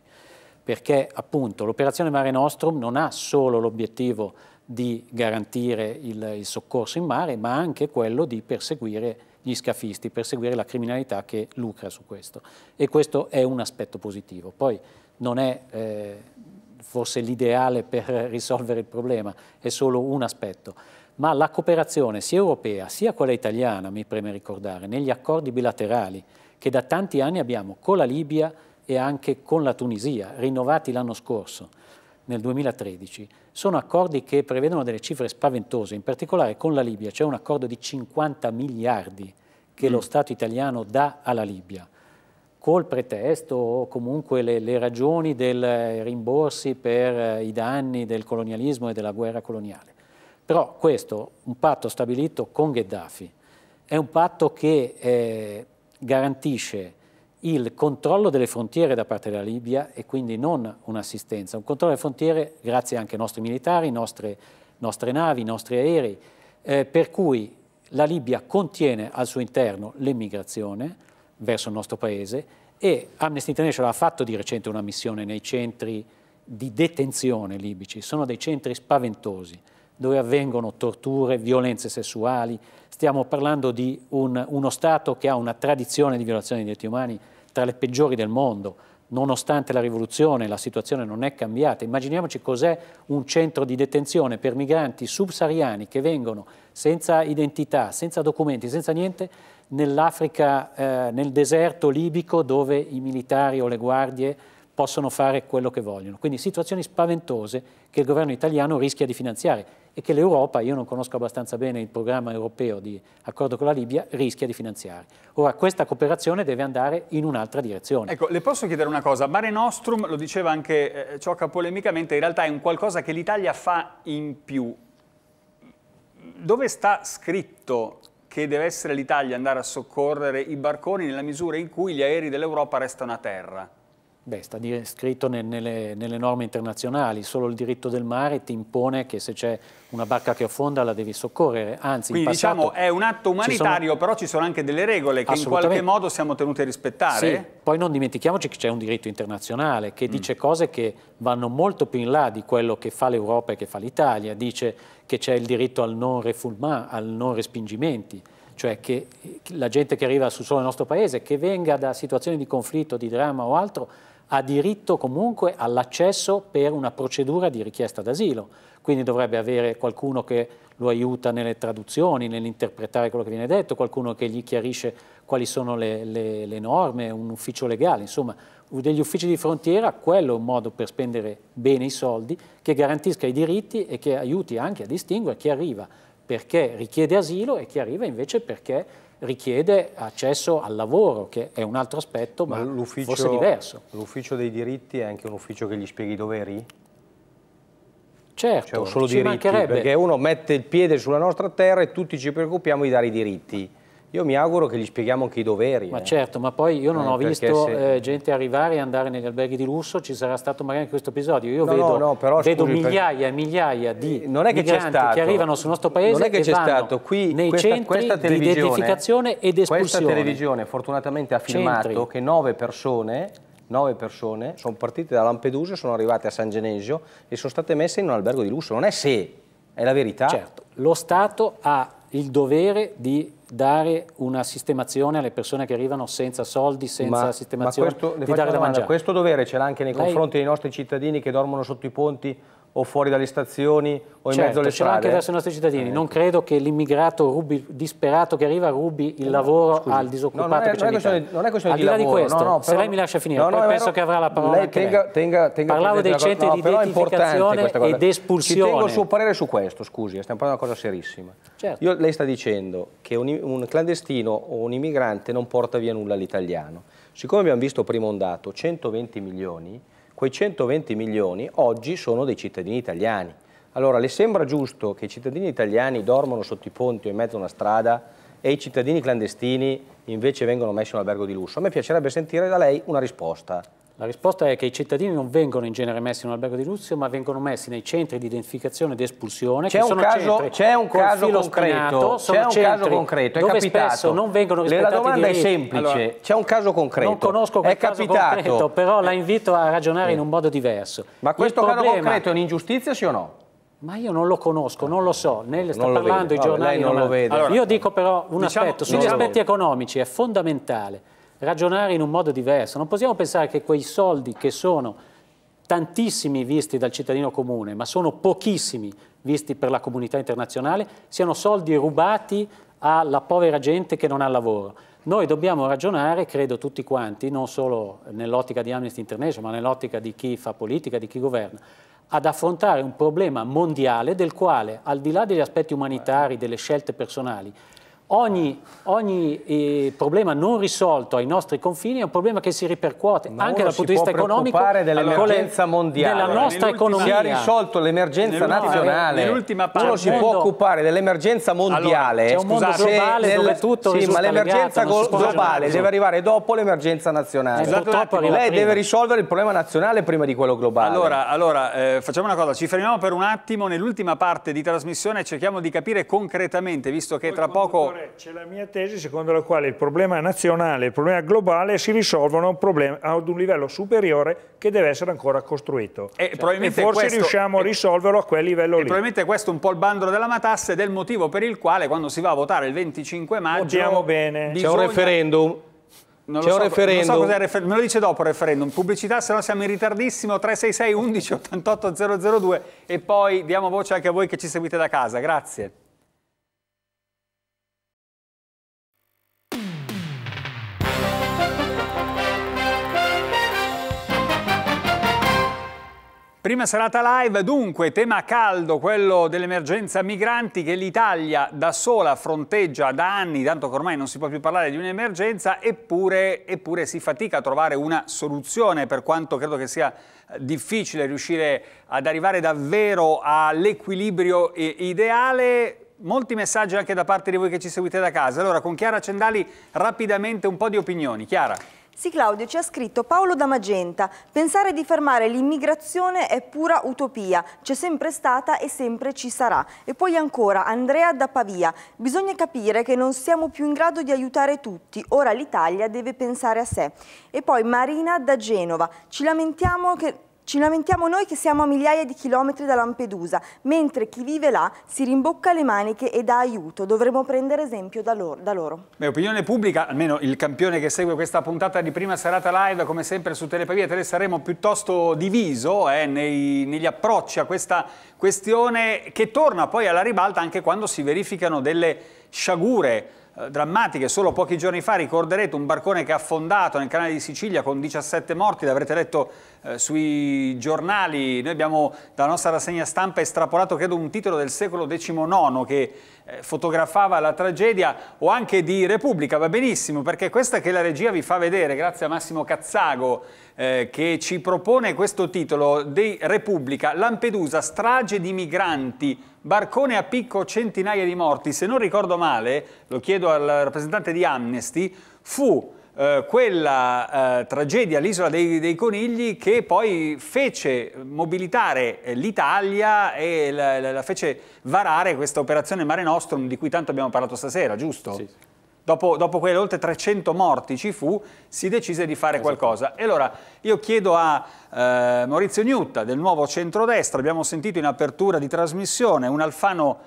Perché appunto l'operazione Mare Nostrum non ha solo l'obiettivo di garantire il, il, soccorso in mare, ma anche quello di perseguire gli scafisti, perseguire la criminalità che lucra su questo. E questo è un aspetto positivo. Poi non è eh, forse l'ideale per risolvere il problema, è solo un aspetto. Ma la cooperazione sia europea sia quella italiana, mi preme ricordare, negli accordi bilaterali che da tanti anni abbiamo con la Libia e anche con la Tunisia, rinnovati l'anno scorso, nel 2013 sono accordi che prevedono delle cifre spaventose, in particolare con la Libia c'è un accordo di 50 miliardi che mm. lo Stato italiano dà alla Libia, col pretesto o comunque le, le ragioni dei rimborsi per eh, i danni del colonialismo e della guerra coloniale. Però questo, un patto stabilito con Gheddafi, è un patto che eh, garantisce il controllo delle frontiere da parte della Libia e quindi non un'assistenza, un controllo delle frontiere grazie anche ai nostri militari, nostre, nostre navi, ai nostri aerei, eh, per cui la Libia contiene al suo interno l'emigrazione verso il nostro paese e Amnesty International ha fatto di recente una missione nei centri di detenzione libici, sono dei centri spaventosi dove avvengono torture, violenze sessuali, stiamo parlando di un, uno Stato che ha una tradizione di violazione dei diritti umani tra le peggiori del mondo, nonostante la rivoluzione la situazione non è cambiata. Immaginiamoci cos'è un centro di detenzione per migranti subsahariani che vengono senza identità, senza documenti, senza niente, nell'Africa, eh, nel deserto libico dove i militari o le guardie possono fare quello che vogliono. Quindi situazioni spaventose che il governo italiano rischia di finanziare e che l'Europa, io non conosco abbastanza bene il programma europeo di accordo con la Libia, rischia di finanziare. Ora questa cooperazione deve andare in un'altra direzione. Ecco, le posso chiedere una cosa, Mare Nostrum, lo diceva anche eh, Ciocca polemicamente, in realtà è un qualcosa che l'Italia fa in più. Dove sta scritto che deve essere l'Italia andare a soccorrere i barconi nella misura in cui gli aerei dell'Europa restano a terra? Beh, sta scritto nelle, nelle, norme internazionali, solo il diritto del mare ti impone che se c'è una barca che affonda la devi soccorrere, anzi Quindi diciamo è un atto umanitario, ci sono... però ci sono anche delle regole che in qualche modo siamo tenuti a rispettare. Sì, poi non dimentichiamoci che c'è un diritto internazionale che mm. dice mm. cose che vanno molto più in là di quello che fa l'Europa e che fa l'Italia, dice che c'è il diritto al non refoulement, al non respingimenti, cioè che la gente che arriva sul suolo del nostro paese, che venga da situazioni di conflitto, di dramma o altro, ha diritto comunque all'accesso per una procedura di richiesta d'asilo, quindi dovrebbe avere qualcuno che lo aiuta nelle traduzioni, nell'interpretare quello che viene detto, qualcuno che gli chiarisce quali sono le, le, le norme, un ufficio legale, insomma degli uffici di frontiera, quello è un modo per spendere bene i soldi, che garantisca i diritti e che aiuti anche a distinguere chi arriva perché richiede asilo e chi arriva invece perché richiede accesso al lavoro, che è un altro aspetto, ma, ma forse diverso. L'ufficio dei diritti è anche un ufficio che gli spieghi i doveri? Certo, cioè, solo diritti, perché uno mette il piede sulla nostra terra e tutti ci preoccupiamo di dare i diritti. Io mi auguro che gli spieghiamo anche i doveri. Ma eh. certo, ma poi io non eh, ho visto se... eh, gente arrivare e andare negli alberghi di lusso, ci sarà stato magari anche questo episodio. Io no, vedo, no, però, vedo scusi, migliaia e migliaia eh, di non è che migranti stato, che arrivano sul nostro paese non è che c'è stato. Qui, nei questa, centri di identificazione ed espulsione. Questa televisione fortunatamente ha filmato centri. che nove persone nove persone sono partite da Lampedusa, sono arrivate a San Genesio e sono state messe in un albergo di lusso. Non è se, è la verità. Certo, lo Stato ha il dovere di dare una sistemazione alle persone che arrivano senza soldi, senza ma, sistemazione, ma questo, di dare da mangiare. Questo dovere ce l'ha anche nei confronti Lei... dei nostri cittadini che dormono sotto i ponti o fuori dalle stazioni o in certo, mezzo alle certo, strade. anche verso i nostri cittadini. Eh. Non credo che l'immigrato rubi, disperato che arriva rubi il eh, lavoro Scusi. al disoccupato no, non è, che c'è non, non è questione Al di là di questo, no, no, però, se lei mi lascia finire, poi penso che avrà la parola lei tenga, lei. Tenga, tenga Parlavo dei centri di identificazione ed espulsione. Ci tengo il suo parere su questo, scusi, eh, stiamo parlando di una cosa serissima. Certo. Io, lei sta dicendo che un, un clandestino o un immigrante non porta via nulla all'italiano. Siccome abbiamo visto prima un dato, 120 milioni quei 120 milioni oggi sono dei cittadini italiani. Allora, le sembra giusto che i cittadini italiani dormono sotto i ponti o in mezzo a una strada e i cittadini clandestini invece vengono messi in un albergo di lusso. A me piacerebbe sentire da lei una risposta. La risposta è che i cittadini non vengono in genere messi in un albergo di lusso, ma vengono messi nei centri di identificazione ed espulsione. C'è un, caso, un caso concreto. C'è un caso concreto. È dove capitato. spesso non vengono rispettati. La domanda è semplice. Allora, c'è un caso concreto. Non conosco quel è caso capitato. concreto, però la invito a ragionare eh. in un modo diverso. Ma questo problema, caso concreto è un'ingiustizia, sì o no? Ma io non lo conosco, non lo so, né sta non parlando i giornali. Vabbè, non lo vede. Allora, io dico però un diciamo, aspetto, sugli diciamo. aspetti economici è fondamentale ragionare in un modo diverso. Non possiamo pensare che quei soldi che sono tantissimi visti dal cittadino comune, ma sono pochissimi visti per la comunità internazionale, siano soldi rubati alla povera gente che non ha lavoro. Noi dobbiamo ragionare, credo tutti quanti, non solo nell'ottica di Amnesty International, ma nell'ottica di chi fa politica, di chi governa, ad affrontare un problema mondiale del quale, al di là degli aspetti umanitari, delle scelte personali, ogni, ogni eh, problema non risolto ai nostri confini è un problema che si ripercuote Ma anche dal punto di vista economico dell'emergenza mondiale della nostra economia si ha risolto l'emergenza nazionale parte, uno si può occupare dell'emergenza mondiale allora, c'è un mondo globale nel, dove tutto sì, ma l'emergenza globale deve arrivare dopo l'emergenza nazionale Scusate, esatto. lei prima. deve risolvere il problema nazionale prima di quello globale allora, allora eh, facciamo una cosa ci fermiamo per un attimo nell'ultima parte di trasmissione cerchiamo di capire concretamente visto che tra poco cioè c'è la mia tesi secondo la quale il problema nazionale e il problema globale si risolvono problema, ad un livello superiore che deve essere ancora costruito. E, cioè, e forse questo, riusciamo a risolverlo a quel livello lì. Probabilmente questo è un po' il bandolo della matassa ed è il motivo per il quale quando si va a votare il 25 maggio... Votiamo bene. Bisogna... C'è un referendum. Non C'è so, un referendum. Non so refer me lo dice dopo il referendum. Pubblicità, se no siamo in ritardissimo. 366 11 88 002 e poi diamo voce anche a voi che ci seguite da casa. Grazie. Prima serata live, dunque, tema caldo, quello dell'emergenza migranti che l'Italia da sola fronteggia da anni, tanto che ormai non si può più parlare di un'emergenza, eppure, eppure, si fatica a trovare una soluzione, per quanto credo che sia eh, difficile riuscire ad arrivare davvero all'equilibrio eh, ideale. Molti messaggi anche da parte di voi che ci seguite da casa. Allora, con Chiara Cendali rapidamente un po' di opinioni. Chiara. Sì Claudio, ci ha scritto Paolo da Magenta, pensare di fermare l'immigrazione è pura utopia, c'è sempre stata e sempre ci sarà. E poi ancora Andrea da Pavia, bisogna capire che non siamo più in grado di aiutare tutti, ora l'Italia deve pensare a sé. E poi Marina da Genova, ci lamentiamo che ci lamentiamo noi che siamo a migliaia di chilometri da Lampedusa, mentre chi vive là si rimbocca le maniche e dà aiuto. Dovremmo prendere esempio da loro. Da loro. Beh, opinione pubblica, almeno il campione che segue questa puntata di prima serata live, come sempre su Telepavia, te saremo piuttosto diviso eh, nei, negli approcci a questa questione che torna poi alla ribalta anche quando si verificano delle sciagure eh, drammatiche. Solo pochi giorni fa ricorderete un barcone che è affondato nel canale di Sicilia con 17 morti, l'avrete letto eh, sui giornali. Noi abbiamo dalla nostra rassegna stampa estrapolato credo un titolo del secolo XIX che eh, fotografava la tragedia o anche di Repubblica, va benissimo perché questa che la regia vi fa vedere, grazie a Massimo Cazzago, eh, che ci propone questo titolo dei Repubblica, Lampedusa, strage di migranti, barcone a picco, centinaia di morti. Se non ricordo male, lo chiedo al rappresentante di Amnesty, fu eh, quella eh, tragedia all'isola dei, dei, conigli che poi fece mobilitare eh, l'Italia e la, la, la, fece varare questa operazione Mare Nostrum di cui tanto abbiamo parlato stasera, giusto? Sì. Dopo, dopo quelle oltre 300 morti ci fu, si decise di fare esatto. qualcosa. E allora io chiedo a eh, Maurizio Gnutta del nuovo centrodestra, abbiamo sentito in apertura di trasmissione un Alfano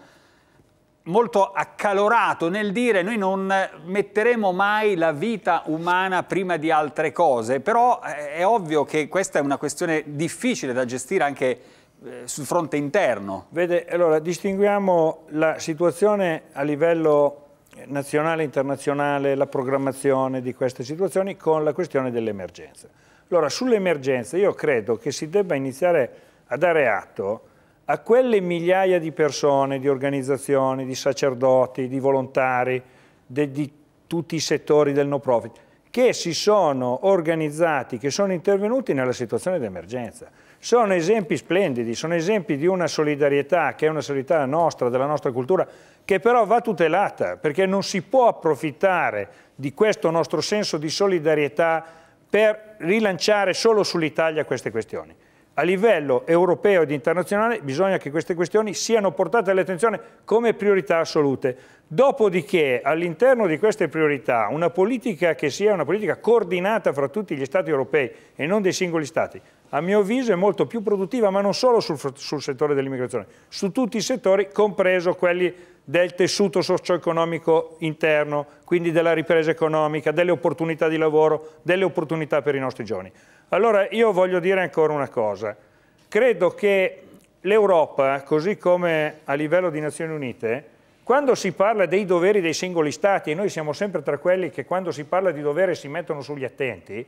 molto accalorato nel dire noi non metteremo mai la vita umana prima di altre cose, però eh, è ovvio che questa è una questione difficile da gestire anche eh, sul fronte interno. Vede, allora distinguiamo la situazione a livello nazionale e internazionale la programmazione di queste situazioni con la questione dell'emergenza. Allora, sull'emergenza io credo che si debba iniziare a dare atto a quelle migliaia di persone, di organizzazioni, di sacerdoti, di volontari, de, di tutti i settori del no profit, che si sono organizzati, che sono intervenuti nella situazione d'emergenza. Sono esempi splendidi, sono esempi di una solidarietà che è una solidarietà nostra, della nostra cultura, che però va tutelata, perché non si può approfittare di questo nostro senso di solidarietà per rilanciare solo sull'Italia queste questioni. A livello europeo ed internazionale bisogna che queste questioni siano portate all'attenzione come priorità assolute. Dopodiché all'interno di queste priorità una politica che sia una politica coordinata fra tutti gli Stati europei e non dei singoli Stati, a mio avviso è molto più produttiva, ma non solo sul, sul settore dell'immigrazione, su tutti i settori, compreso quelli del tessuto socio-economico interno, quindi della ripresa economica, delle opportunità di lavoro, delle opportunità per i nostri giovani. Allora io voglio dire ancora una cosa, credo che l'Europa, così come a livello di Nazioni Unite, quando si parla dei doveri dei singoli stati, e noi siamo sempre tra quelli che quando si parla di dovere si mettono sugli attenti,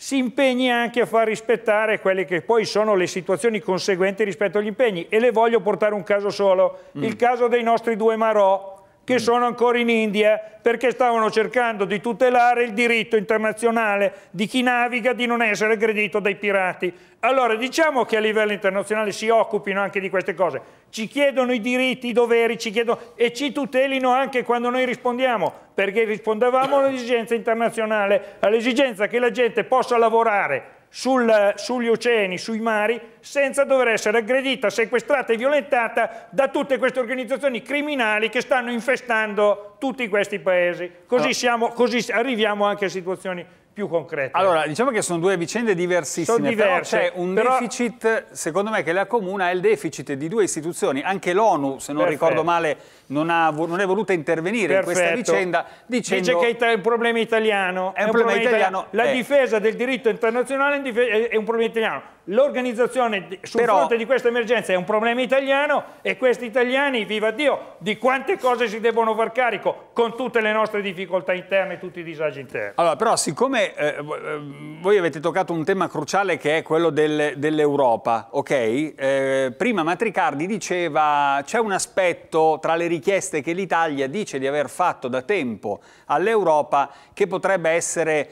si impegni anche a far rispettare quelle che poi sono le situazioni conseguenti rispetto agli impegni. E le voglio portare un caso solo, mm. il caso dei nostri due Marò che sono ancora in India perché stavano cercando di tutelare il diritto internazionale di chi naviga di non essere aggredito dai pirati. Allora diciamo che a livello internazionale si occupino anche di queste cose, ci chiedono i diritti, i doveri ci chiedono, e ci tutelino anche quando noi rispondiamo, perché rispondevamo all'esigenza internazionale, all'esigenza che la gente possa lavorare sul, sugli oceani, sui mari, senza dover essere aggredita, sequestrata e violentata da tutte queste organizzazioni criminali che stanno infestando tutti questi paesi. Così, ah. siamo, così arriviamo anche a situazioni più concrete. Allora, diciamo che sono due vicende diversissime, sono diverse, però c'è un però... deficit, secondo me, che la Comuna è il deficit di due istituzioni, anche l'ONU, se non Perfetto. ricordo male, non, ha, non, è voluta intervenire Perfetto. in questa vicenda, dicendo... Dice che è un problema italiano. È un, è un problema, problema, italiano. italiano. La eh. difesa del diritto internazionale è un problema italiano. L'organizzazione sul però... fronte di questa emergenza è un problema italiano e questi italiani, viva Dio, di quante cose si devono far carico con tutte le nostre difficoltà interne e tutti i disagi interni. Allora, però siccome eh, ehm, voi avete toccato un tema cruciale che è quello del, dell'Europa, ok? Eh, prima Matricardi diceva c'è un aspetto tra le richieste che l'Italia dice di aver fatto da tempo all'Europa che potrebbe essere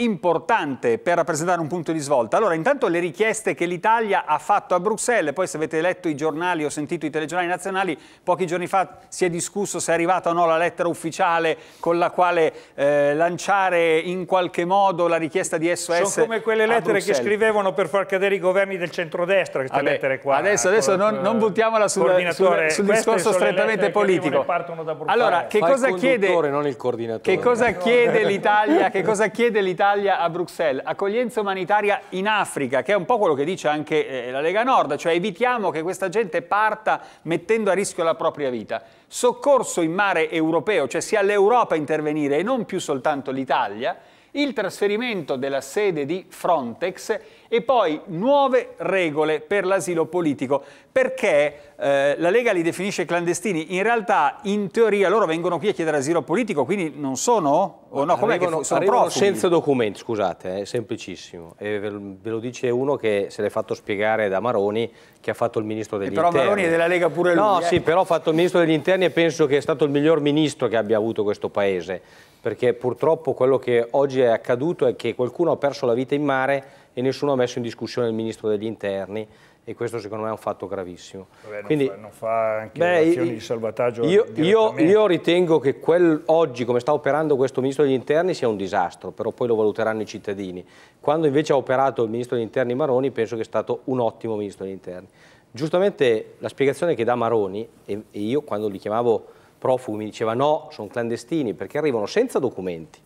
importante per rappresentare un punto di svolta. Allora, intanto le richieste che l'Italia ha fatto a Bruxelles, poi se avete letto i giornali o sentito i telegiornali nazionali, pochi giorni fa si è discusso se è arrivata o no la lettera ufficiale con la quale eh, lanciare in qualche modo la richiesta di SOS. Sono come quelle lettere che scrivevano per far cadere i governi del centrodestra, queste Vabbè, lettere qua. Adesso, adesso non, non eh, buttiamola sul, sul, sul discorso strettamente politico. Che allora, che cosa chiede non il Che cosa chiede l'Italia? Che cosa chiede l'Italia? Italia a Bruxelles, accoglienza umanitaria in Africa, che è un po' quello che dice anche eh, la Lega Nord, cioè evitiamo che questa gente parta mettendo a rischio la propria vita. Soccorso in mare europeo, cioè sia l'Europa a intervenire e non più soltanto l'Italia, il trasferimento della sede di Frontex e poi nuove regole per l'asilo politico, perché eh, la Lega li definisce clandestini, in realtà in teoria loro vengono qui a chiedere asilo politico, quindi non sono, o no, com'è che sono profughi? senza documenti, scusate, è eh, semplicissimo, e ve lo dice uno che se l'è fatto spiegare da Maroni, che ha fatto il ministro degli e però interni. Però Maroni è della Lega pure lui. No, eh. sì, però ha fatto il ministro degli interni e penso che è stato il miglior ministro che abbia avuto questo paese, perché purtroppo quello che oggi è accaduto è che qualcuno ha perso la vita in mare e nessuno ha messo in discussione il Ministro degli Interni e questo secondo me è un fatto gravissimo. Vabbè, Quindi, non, fa, non fa anche beh, azioni io, di salvataggio io, io, io ritengo che quel, oggi, come sta operando questo Ministro degli Interni, sia un disastro, però poi lo valuteranno i cittadini. Quando invece ha operato il Ministro degli Interni Maroni, penso che è stato un ottimo Ministro degli Interni. Giustamente la spiegazione che dà Maroni, e, e io quando li chiamavo profughi mi diceva no, sono clandestini perché arrivano senza documenti,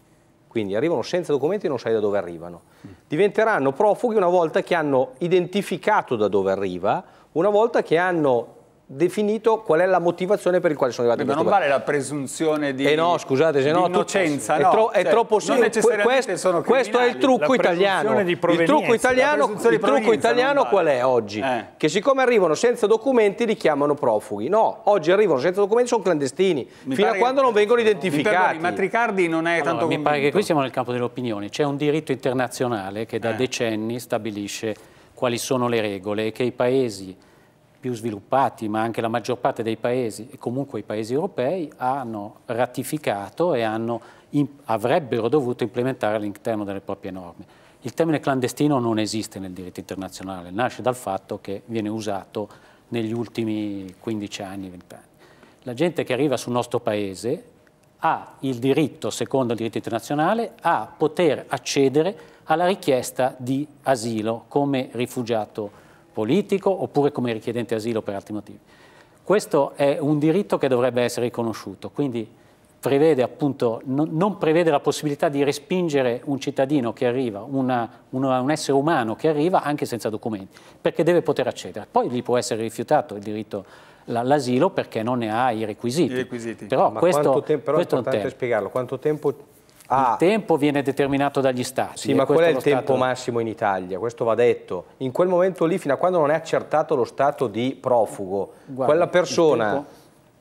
quindi arrivano senza documenti e non sai da dove arrivano. Diventeranno profughi una volta che hanno identificato da dove arriva, una volta che hanno definito qual è la motivazione per il quale sono arrivati. Ma non vale la presunzione di, eh no, scusate, se no, innocenza, tu, no, è, tro, è cioè, troppo semplice. Questo, questo, è il trucco italiano. Il trucco italiano, il trucco italiano vale. qual è oggi? Eh. Che siccome arrivano senza documenti li chiamano profughi. No, oggi arrivano senza documenti, sono clandestini, mi fino a quando non vengono identificati. Ma Tricardi non è allora, tanto Mi convinto. pare che qui siamo nel campo delle opinioni. C'è un diritto internazionale che da eh. decenni stabilisce quali sono le regole e che i paesi più sviluppati, ma anche la maggior parte dei paesi, e comunque i paesi europei, hanno ratificato e hanno, in, avrebbero dovuto implementare all'interno delle proprie norme. Il termine clandestino non esiste nel diritto internazionale, nasce dal fatto che viene usato negli ultimi 15 anni, 20 anni. La gente che arriva sul nostro paese ha il diritto, secondo il diritto internazionale, a poter accedere alla richiesta di asilo come rifugiato politico oppure come richiedente asilo per altri motivi. Questo è un diritto che dovrebbe essere riconosciuto, quindi prevede appunto, non, non prevede la possibilità di respingere un cittadino che arriva, una, una, un essere umano che arriva anche senza documenti, perché deve poter accedere. Poi gli può essere rifiutato il diritto l'asilo perché non ne ha i requisiti. I requisiti. Però Ma questo, tempo, però questo è importante spiegarlo. Quanto tempo Ah. Il tempo viene determinato dagli Stati. Sì, ma qual è il stato... tempo massimo in Italia? Questo va detto. In quel momento lì, fino a quando non è accertato lo stato di profugo, Guarda, quella persona...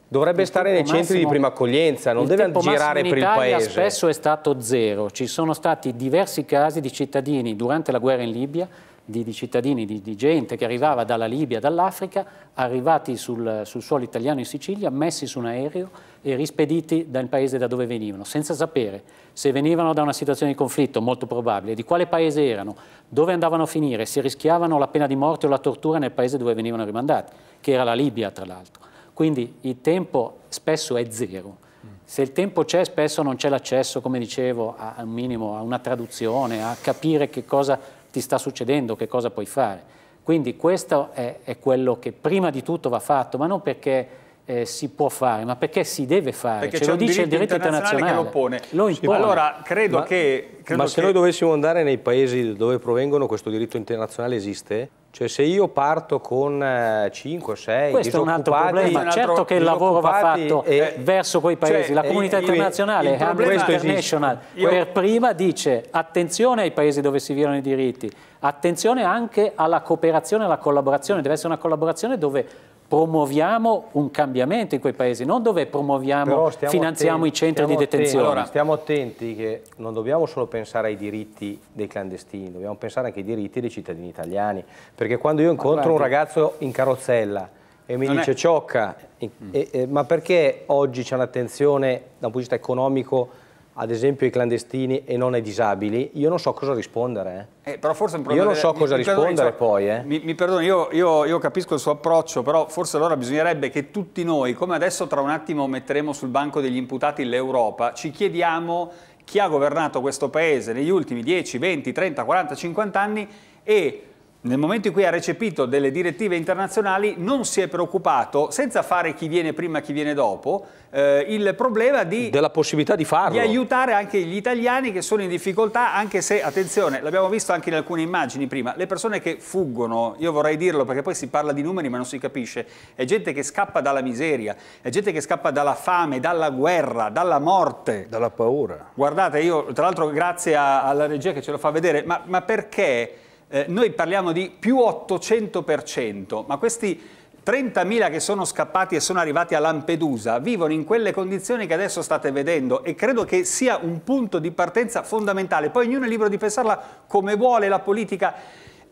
Dovrebbe stare nei massimo, centri di prima accoglienza, non deve girare per Italia il paese. spesso è stato zero. Ci sono stati diversi casi di cittadini durante la guerra in Libia di, di cittadini, di, di, gente che arrivava dalla Libia, dall'Africa, arrivati sul, sul, suolo italiano in Sicilia, messi su un aereo e rispediti dal paese da dove venivano, senza sapere se venivano da una situazione di conflitto, molto probabile, di quale paese erano, dove andavano a finire, se rischiavano la pena di morte o la tortura nel paese dove venivano rimandati, che era la Libia tra l'altro. Quindi il tempo spesso è zero. Se il tempo c'è, spesso non c'è l'accesso, come dicevo, a, un minimo, a una traduzione, a capire che cosa ti sta succedendo, che cosa puoi fare. Quindi questo è, è quello che prima di tutto va fatto, ma non perché eh, si può fare, ma perché si deve fare? Perché Ce lo dice il diritto internazionale, internazionale che lo impone. Lo impone. Allora, credo ma, che... Credo ma se che... noi dovessimo andare nei paesi dove provengono questo diritto internazionale esiste? Cioè se io parto con 5, eh, 6, Questo è un altro problema, un certo altro, certo che il lavoro va fatto e, verso quei cioè, paesi, cioè, la eh, comunità e, internazionale, Amnesty International, io, per prima dice attenzione ai paesi dove si violano i diritti, attenzione anche alla cooperazione, alla collaborazione, deve essere una collaborazione dove promuoviamo un cambiamento in quei paesi, non dove promuoviamo, finanziamo attenti, i centri di detenzione. Attenti, allora, stiamo attenti che non dobbiamo solo pensare ai diritti dei clandestini, dobbiamo pensare anche ai diritti dei cittadini italiani, perché quando io incontro un ragazzo in carrozzella e mi dice è... ciocca, mm. e, e, ma perché oggi c'è un'attenzione da un punto di vista economico ad esempio ai clandestini e non ai disabili, io non so cosa rispondere. Eh, eh io non so cosa mi, rispondere mi poi. Eh. Mi, mi perdoni, io, io, io, capisco il suo approccio, però forse allora bisognerebbe che tutti noi, come adesso tra un attimo metteremo sul banco degli imputati l'Europa, ci chiediamo chi ha governato questo paese negli ultimi 10, 20, 30, 40, 50 anni e nel momento in cui ha recepito delle direttive internazionali non si è preoccupato, senza fare chi viene prima e chi viene dopo, eh, il problema di, della possibilità di farlo. Di aiutare anche gli italiani che sono in difficoltà, anche se, attenzione, l'abbiamo visto anche in alcune immagini prima, le persone che fuggono, io vorrei dirlo perché poi si parla di numeri ma non si capisce, è gente che scappa dalla miseria, è gente che scappa dalla fame, dalla guerra, dalla morte. Dalla paura. Guardate, io tra l'altro grazie a, alla regia che ce lo fa vedere, ma, ma perché eh, noi parliamo di più 800%, ma questi 30.000 che sono scappati e sono arrivati a Lampedusa vivono in quelle condizioni che adesso state vedendo e credo che sia un punto di partenza fondamentale. Poi ognuno è libero di pensarla come vuole la politica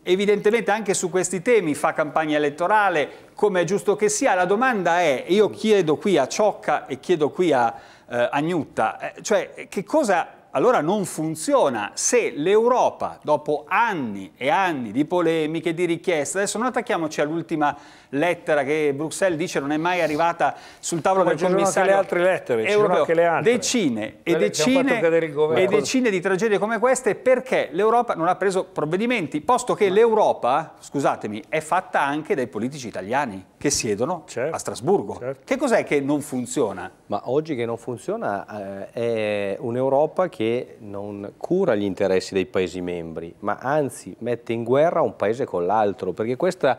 evidentemente anche su questi temi fa campagna elettorale, come è giusto che sia. La domanda è, io chiedo qui a Ciocca e chiedo qui a eh, Agnutta, eh, cioè che cosa allora non funziona se l'Europa, dopo anni e anni di polemiche, di richieste, adesso non attacchiamoci all'ultima lettera che Bruxelles dice non è mai arrivata sul tavolo del commissario anche le altre lettere, europeo. Anche le altre. Decine, e decine, e decine di tragedie come queste perché l'Europa non ha preso provvedimenti, posto che l'Europa, scusatemi, è fatta anche dai politici italiani che siedono certo, a Strasburgo. Certo. Che cos'è che non funziona? Ma oggi che non funziona eh, è un'Europa che non cura gli interessi dei Paesi membri, ma anzi mette in guerra un Paese con l'altro, perché questa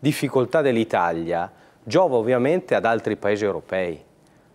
difficoltà dell'Italia giova ovviamente ad altri paesi europei.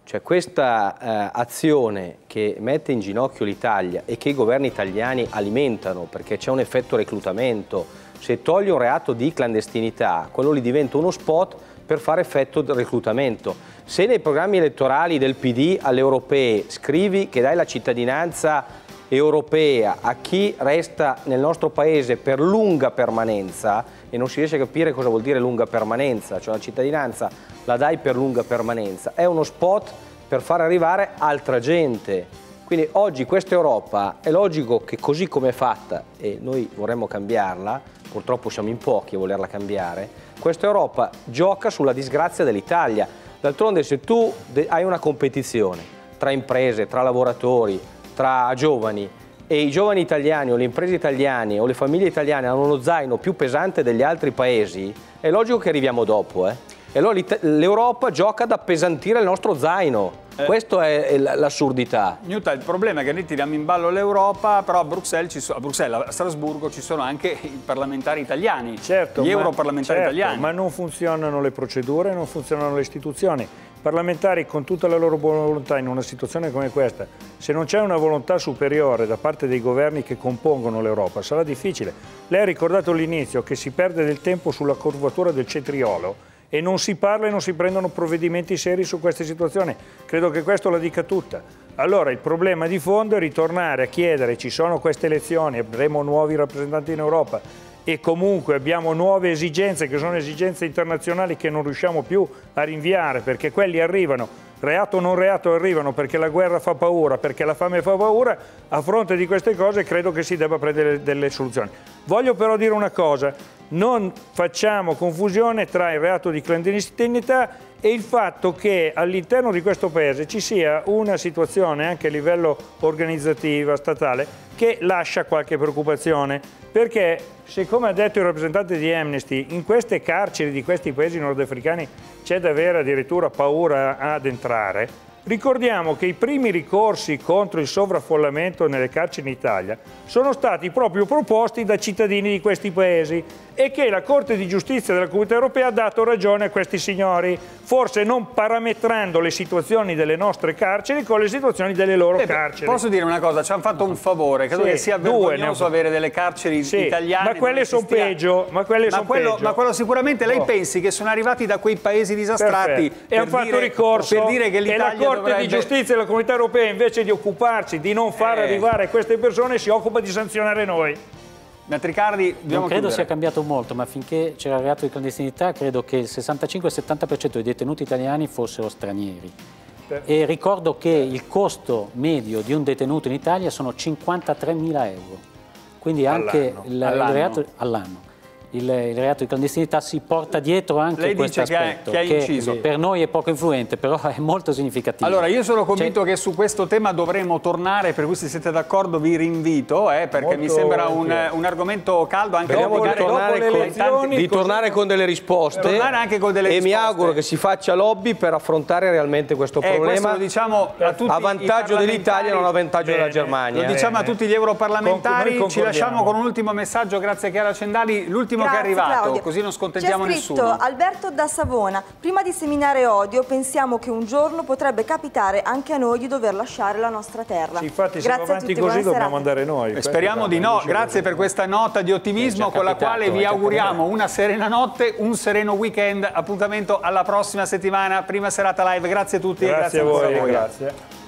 Cioè questa eh, azione che mette in ginocchio l'Italia e che i governi italiani alimentano perché c'è un effetto reclutamento, se togli un reato di clandestinità, quello lì diventa uno spot per fare effetto del reclutamento. Se nei programmi elettorali del PD alle europee scrivi che dai la cittadinanza europea, a chi resta nel nostro paese per lunga permanenza, e non si riesce a capire cosa vuol dire lunga permanenza, cioè la cittadinanza la dai per lunga permanenza, è uno spot per far arrivare altra gente. Quindi oggi questa Europa è logico che così come è fatta, e noi vorremmo cambiarla, purtroppo siamo in pochi a volerla cambiare, questa Europa gioca sulla disgrazia dell'Italia. D'altronde se tu hai una competizione tra imprese, tra lavoratori, tra giovani e i giovani italiani o le imprese italiane o le famiglie italiane hanno uno zaino più pesante degli altri paesi, è logico che arriviamo dopo. Eh? E allora l'Europa gioca ad appesantire il nostro zaino. Eh, Questa è l'assurdità. Newton, il problema è che noi tiriamo in ballo l'Europa, però a Bruxelles, so, a Bruxelles, a Strasburgo ci sono anche i parlamentari italiani, certo, gli ma, europarlamentari certo, italiani. Ma non funzionano le procedure, non funzionano le istituzioni. I parlamentari con tutta la loro buona volontà in una situazione come questa, se non c'è una volontà superiore da parte dei governi che compongono l'Europa, sarà difficile. Lei ha ricordato all'inizio che si perde del tempo sulla curvatura del cetriolo e non si parla e non si prendono provvedimenti seri su queste situazioni. Credo che questo la dica tutta. Allora il problema di fondo è ritornare a chiedere ci sono queste elezioni, avremo nuovi rappresentanti in Europa e comunque abbiamo nuove esigenze che sono esigenze internazionali che non riusciamo più a rinviare perché quelli arrivano reato o non reato arrivano perché la guerra fa paura, perché la fame fa paura, a fronte di queste cose credo che si debba prendere delle soluzioni. Voglio però dire una cosa, non facciamo confusione tra il reato di clandestinità e il fatto che all'interno di questo paese ci sia una situazione anche a livello organizzativa, statale, che lascia qualche preoccupazione, perché siccome ha detto il rappresentante di Amnesty, in queste carceri di questi paesi nordafricani c'è da avere addirittura paura ad entrare Ricordiamo che i primi ricorsi contro il sovraffollamento nelle carceri in Italia sono stati proprio proposti da cittadini di questi paesi e che la Corte di Giustizia della Comunità Europea ha dato ragione a questi signori, forse non parametrando le situazioni delle nostre carceri con le situazioni delle loro eh, carceri. Posso dire una cosa, ci hanno fatto un favore, credo sì, che sia vergognoso ho... avere delle carceri sì, italiane. Ma quelle sono peggio, ma quelle ma quello, peggio. Ma quello sicuramente lei oh. pensi che sono arrivati da quei paesi disastrati per, e hanno fatto dire, ricorso per dire che l'Italia Corte dovrebbe... di Giustizia e la Comunità Europea invece di occuparci di non far eh. arrivare queste persone si occupa di sanzionare noi. Da Tricardi Non credo chiudere. sia cambiato molto, ma finché c'era il reato di clandestinità credo che il 65-70% dei detenuti italiani fossero stranieri. Beh. E ricordo che il costo medio di un detenuto in Italia sono 53.000 euro. Quindi anche il, il reato all'anno il, il, reato di clandestinità si porta dietro anche Lei questo dice che, ha, inciso. Che per noi è poco influente, però è molto significativo. Allora, io sono cioè, convinto cioè... che su questo tema dovremo tornare, per cui se siete d'accordo vi rinvito, eh, perché molto mi sembra un, un, argomento caldo anche dopo, magari, dopo le elezioni, di tornare con delle risposte con delle e risposte. mi auguro che si faccia lobby per affrontare realmente questo eh, problema questo lo diciamo a, tutti a vantaggio dell'Italia e non a vantaggio bene, della Germania. Lo diciamo bene. a tutti gli europarlamentari, con, ci lasciamo con un ultimo messaggio, grazie Chiara Cendali, l'ultimo che è arrivato, Claudio. così non scontentiamo scritto, Alberto da Savona, prima di seminare odio pensiamo che un giorno potrebbe capitare anche a noi di dover lasciare la nostra terra. Sì, infatti se Grazie va avanti così dobbiamo andare noi. E speriamo di no, grazie per questa nota di eh, ottimismo con la quale vi auguriamo una serena notte, un sereno weekend, appuntamento alla prossima settimana, prima serata live. Grazie a tutti grazie e grazie a voi. Grazie.